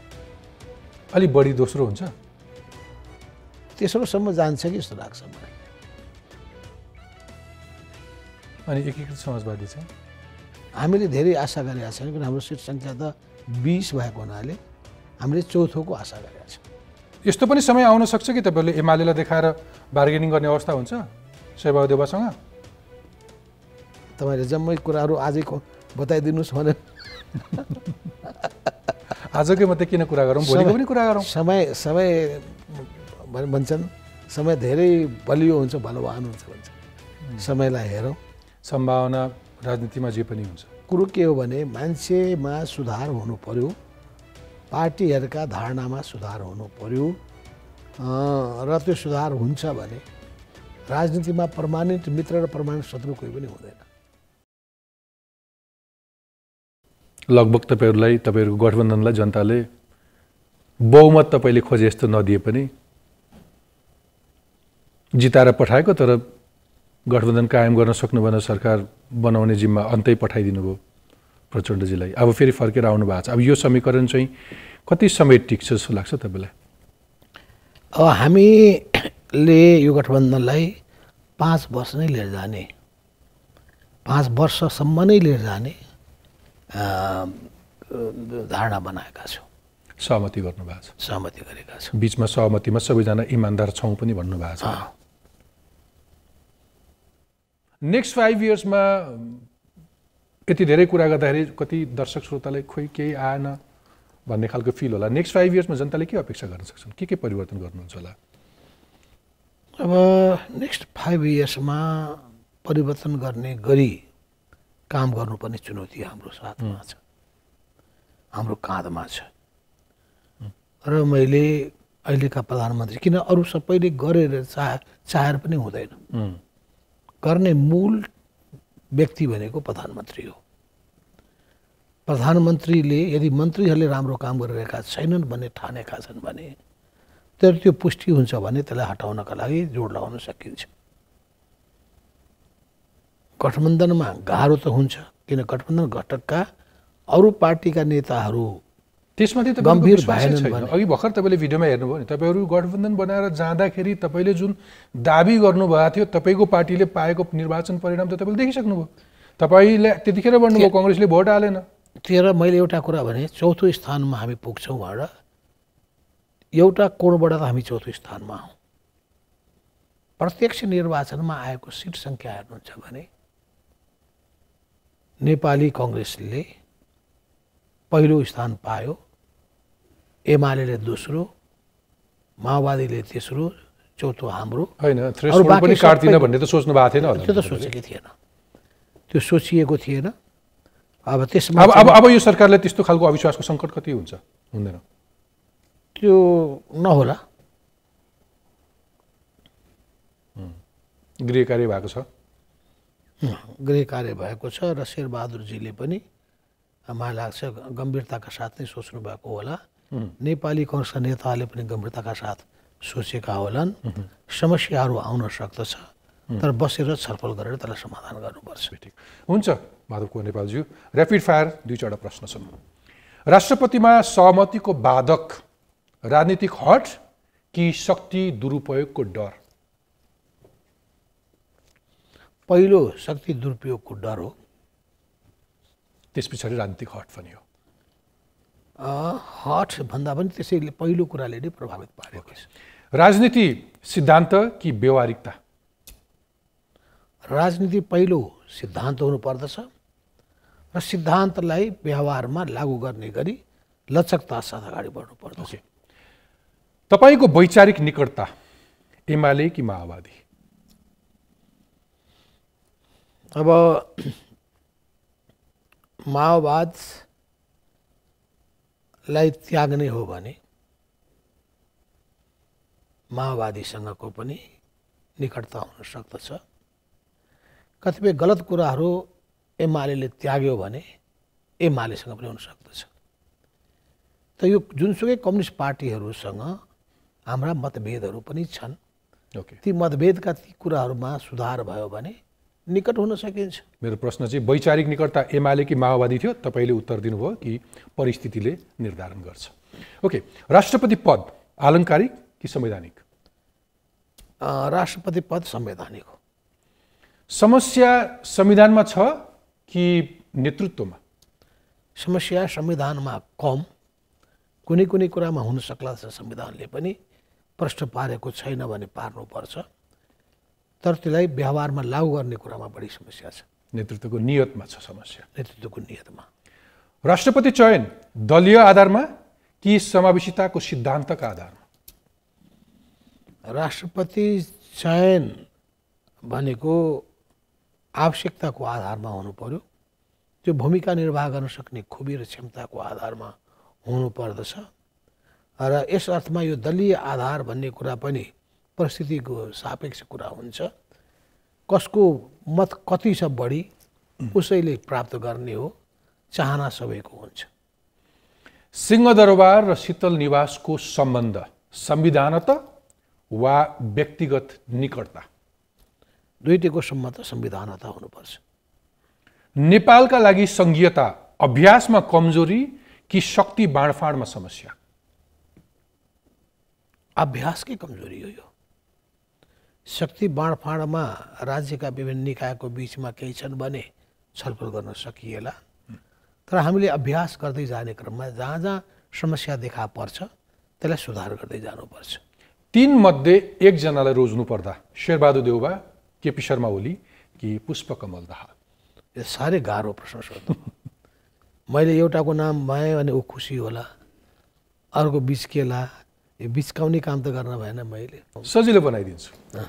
अलिक बढी दोस्रो हुन्छ तेस्रोसम्म जान्छ कि जस्तो लाग्छ मलाई अनि एकीकृत समाजवादी चाहिँ हामीले धेरै आशा गरेका छैनौँ किन हाम्रो सिट सङ्ख्या त बिस भएको हुनाले हामीले चौथोको आशा गरेका छौँ यस्तो पनि समय आउन सक्छ कि तपाईँहरूले एमालेलाई देखाएर बार्गेनिङ गर्ने अवस्था हुन्छ देवासँग तपाईँले जम्मै कुराहरू आजैको बताइदिनुहोस् भनेर आजकै मात्रै किन कुरा गरौँ भोलिको पनि कुरा गरौँ समय समय भन्छन् समय धेरै बलियो हुन्छ बलवान हुन्छ भन्छ समयलाई हेरौँ सम्भावना राजनीतिमा जे पनि हुन्छ कुरो के हो भने मान्छेमा सुधार हुनु पर्यो पार्टीहरूका धारणामा सुधार हुनु पर्यो र त्यो सुधार हुन्छ भने राजनीतिमा पर्मानेन्ट मित्र र पर्मानेन्ट शत्रु कोही पनि हुँदैन लगभग तपाईँहरूलाई तपाईँहरूको गठबन्धनलाई जनताले बहुमत तपाईँले खोजे जस्तो नदिए पनि जिताएर पठाएको तर गठबन्धन कायम गर्न सक्नुभएन सरकार बनाउने जिम्मा अन्तै पठाइदिनु प्रचण्डजीलाई अब फेरि फर्केर आउनु भएको छ अब यो समीकरण चाहिँ कति समय टिक्छ जस्तो लाग्छ तपाईँलाई अब हामीले यो गठबन्धनलाई पाँच वर्ष नै लिएर जाने पाँच वर्षसम्म नै लिएर जाने धारणा बनाएका छौँ सहमति गर्नुभएको छ सहमति गरेका छौँ बिचमा सहमतिमा सबैजना इमान्दार छौँ पनि भन्नुभएको छ नेक्स्ट फाइभ इयर्समा यति धेरै कुरा गर्दाखेरि कति दर्शक श्रोताले खोइ केही आएन भन्ने खालको फिल होला नेक्स्ट फाइभ इयर्समा जनताले के अपेक्षा गर्न सक्छन् के के परिवर्तन गर्नुहुन्छ होला अब नेक्स्ट फाइभ इयर्समा परिवर्तन गर्ने गरी काम गर्नुपर्ने चुनौती हाम्रो साथमा छ हाम्रो काँधमा छ र मैले अहिलेका प्रधानमन्त्री किन अरू सबैले गरेर चाह चाहेर पनि हुँदैन गर्ने मूल व्यक्ति भनेको प्रधानमन्त्री हो प्रधानमन्त्रीले यदि मन्त्रीहरूले राम्रो काम गरिरहेका छैनन् भन्ने ठानेका छन् भने तर त्यो पुष्टि हुन्छ भने त्यसलाई हटाउनका लागि जोड लगाउन सकिन्छ गठबन्धनमा गाह्रो त हुन्छ किन गठबन्धन घटकका अरू पार्टीका नेताहरू त्यसमा चाहिँ गम्भीर भएन अघि भर्खर तपाईँले भिडियोमा हेर्नुभयो नि तपाईँहरू गठबन्धन बनाएर जाँदाखेरि तपाईँले जुन दाबी गर्नुभएको थियो तपाईँको पार्टीले पाएको निर्वाचन परिणाम त तपाईँले देखिसक्नुभयो तपाईँले त्यतिखेर भन्नुभयो कङ्ग्रेसले भोट हालेन तेह्र मैले एउटा कुरा भने चौथो स्थानमा हामी पुग्छौँ भनेर एउटा कोणबाट त हामी चौथो स्थानमा हौँ प्रत्यक्ष निर्वाचनमा आएको सिट सङ्ख्या हेर्नुहुन्छ भने नेपाली कङ्ग्रेसले पहिलो स्थान पायो एमाले दोस्रो माओवादीले तेस्रो चौथो हाम्रो होइन भन्ने त सोच्नु भएको थिएन त्यो त सोचेकै थिएन त्यो सोचिएको थिएन अब त्यसमा अब अब अब यो सरकारले त्यस्तो खालको अविश्वासको सङ्कट कति हुन्छ हुँदैन त्यो नहोला गृह कार्य भएको छ गृह कार्य भएको छ र शेरबहादुरजीले पनि मलाई लाग्छ गम्भीरताका साथ नै सोच्नु भएको होला नेपाली कङ्ग्रेसका नेताहरूले पनि गम्भीरताका साथ सोचेका होलान् समस्याहरू आउन सक्दछ तर बसेर छलफल गरेर त्यसलाई समाधान गर्नुपर्छ ठिक हुन्छ माधव कुवर नेपालज्यू ऱ्यापिड फायर दुई चारवटा प्रश्न छन् राष्ट्रपतिमा सहमतिको बाधक राजनीतिक हट कि शक्ति दुरुपयोगको डर पहिलो शक्ति दुरुपयोगको डर हो त्यस पछाडि राजनीतिक हट पनि हो हट भन्दा पनि त्यसैले पहिलो कुराले नै प्रभावित पारेको छ राजनीति सिद्धान्त कि व्यवहारिकता राजनीति पहिलो सिद्धान्त हुनुपर्दछ र सिद्धान्तलाई व्यवहारमा लागू गर्ने गरी लचकता साथ अगाडि बढ्नु पर्दछ तपाईँको वैचारिक निकटता एमाले कि माओवादी अब माओवाद लाई त्याग्ने हो भने माओवादीसँगको पनि निकटता हुन सक्दछ कतिपय गलत कुराहरू एमाले त्याग्यो भने एमालेसँग पनि हुन सक्दछ त यो जुनसुकै कम्युनिस्ट पार्टीहरूसँग हाम्रा मतभेदहरू पनि छन् okay. ती मतभेदका ती कुराहरूमा सुधार भयो भने निकट हुन सकिन्छ मेरो प्रश्न चाहिँ वैचारिक निकटता एमाले कि माओवादी थियो तपाईँले उत्तर दिनुभयो कि परिस्थितिले निर्धारण गर्छ ओके राष्ट्रपति पद आलङ्कारिक कि संवैधानिक राष्ट्रपति पद संवैधानिक हो समस्या संविधानमा छ कि नेतृत्वमा समस्या संविधानमा कम कुनै कुनै कुरामा हुन हुनसक्ला संविधानले पनि प्रश्न पारेको छैन भने पार्नुपर्छ तर त्यसलाई व्यवहारमा लागु गर्ने कुरामा बढी समस्या छ नेतृत्वको नियतमा छ समस्या नेतृत्वको नियतमा राष्ट्रपति चयन दलीय आधारमा कि समावेशिताको सिद्धान्तका आधारमा राष्ट्रपति चयन भनेको आवश्यकताको आधारमा हुनु पर्यो त्यो भूमिका निर्वाह गर्न सक्ने खुबी र क्षमताको आधारमा हुनुपर्दछ र यस अर्थमा यो दलीय आधार भन्ने कुरा पनि परिस्थितिको सापेक्ष कुरा हुन्छ कसको मत कति छ बढी उसैले प्राप्त गर्ने हो चाहना सबैको हुन्छ सिंहदरबार र शीतल निवासको सम्बन्ध संविधानत वा व्यक्तिगत निकटता दुइटैको सम्बन्ध संविधानत हुनुपर्छ नेपालका लागि सङ्घीयता अभ्यासमा कमजोरी कि शक्ति बाँडफाँडमा समस्या अभ्यासकै कमजोरी हो यो शक्ति बाँडफाँडमा राज्यका विभिन्न निकायको बिचमा केही छन् भने छलफल गर्न सकिएला तर हामीले अभ्यास गर्दै जाने क्रममा जहाँ जहाँ समस्या देखा पर्छ त्यसलाई सुधार गर्दै जानुपर्छ तिनमध्ये एकजनालाई रोज्नु पर्दा शेरबहादुर देउबा केपी शर्मा ओली कि पुष्प कमल दाहाल यो साह्रै गाह्रो प्रश्न सोध्नु मैले एउटाको नाम भएँ भने ऊ खुसी होला अर्को बिचकेला बिस्काउने काम त गर्न भएन मैले सजिलो बनाइदिन्छु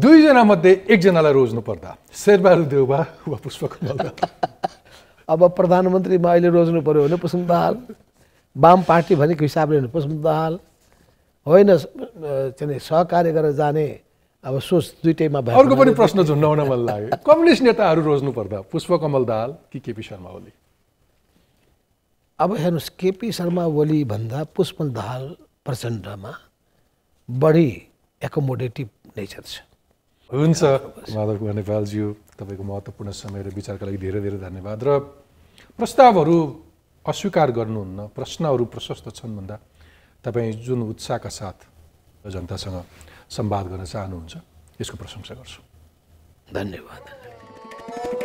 दुईजना मध्ये एकजनालाई रोज्नु पर्दा शेरबहादुर देउबा वा पुष्पकमल अब प्रधानमन्त्रीमा अहिले रोज्नु पऱ्यो भने पुष्प दाहाल वाम पार्टी भनेको हिसाबले भने पुष्प दाहाल होइन चाहिँ सहकार्य गरेर जाने अब सोच दुइटैमा भयो अर्को पनि प्रश्न झुन्डाउन मन लाग्यो कम्युनिस्ट नेताहरू रोज्नु पर्दा पुष्पकमल दाहाल कि केपी शर्मा ओली अब हेर्नुहोस् केपी शर्मा ओली भन्दा पुष्पल दाहाल प्रचण्डमा बढी एकोमोडेटिभ नेचर छ हुन्छ माधव कुमार नेपालज्यू तपाईँको महत्त्वपूर्ण समय र विचारका लागि धेरै धेरै धन्यवाद र प्रस्तावहरू अस्वीकार गर्नुहुन्न प्रश्नहरू प्रशस्त छन् भन्दा तपाईँ जुन उत्साहका साथ जनतासँग संवाद गर्न चाहनुहुन्छ यसको प्रशंसा गर्छु धन्यवाद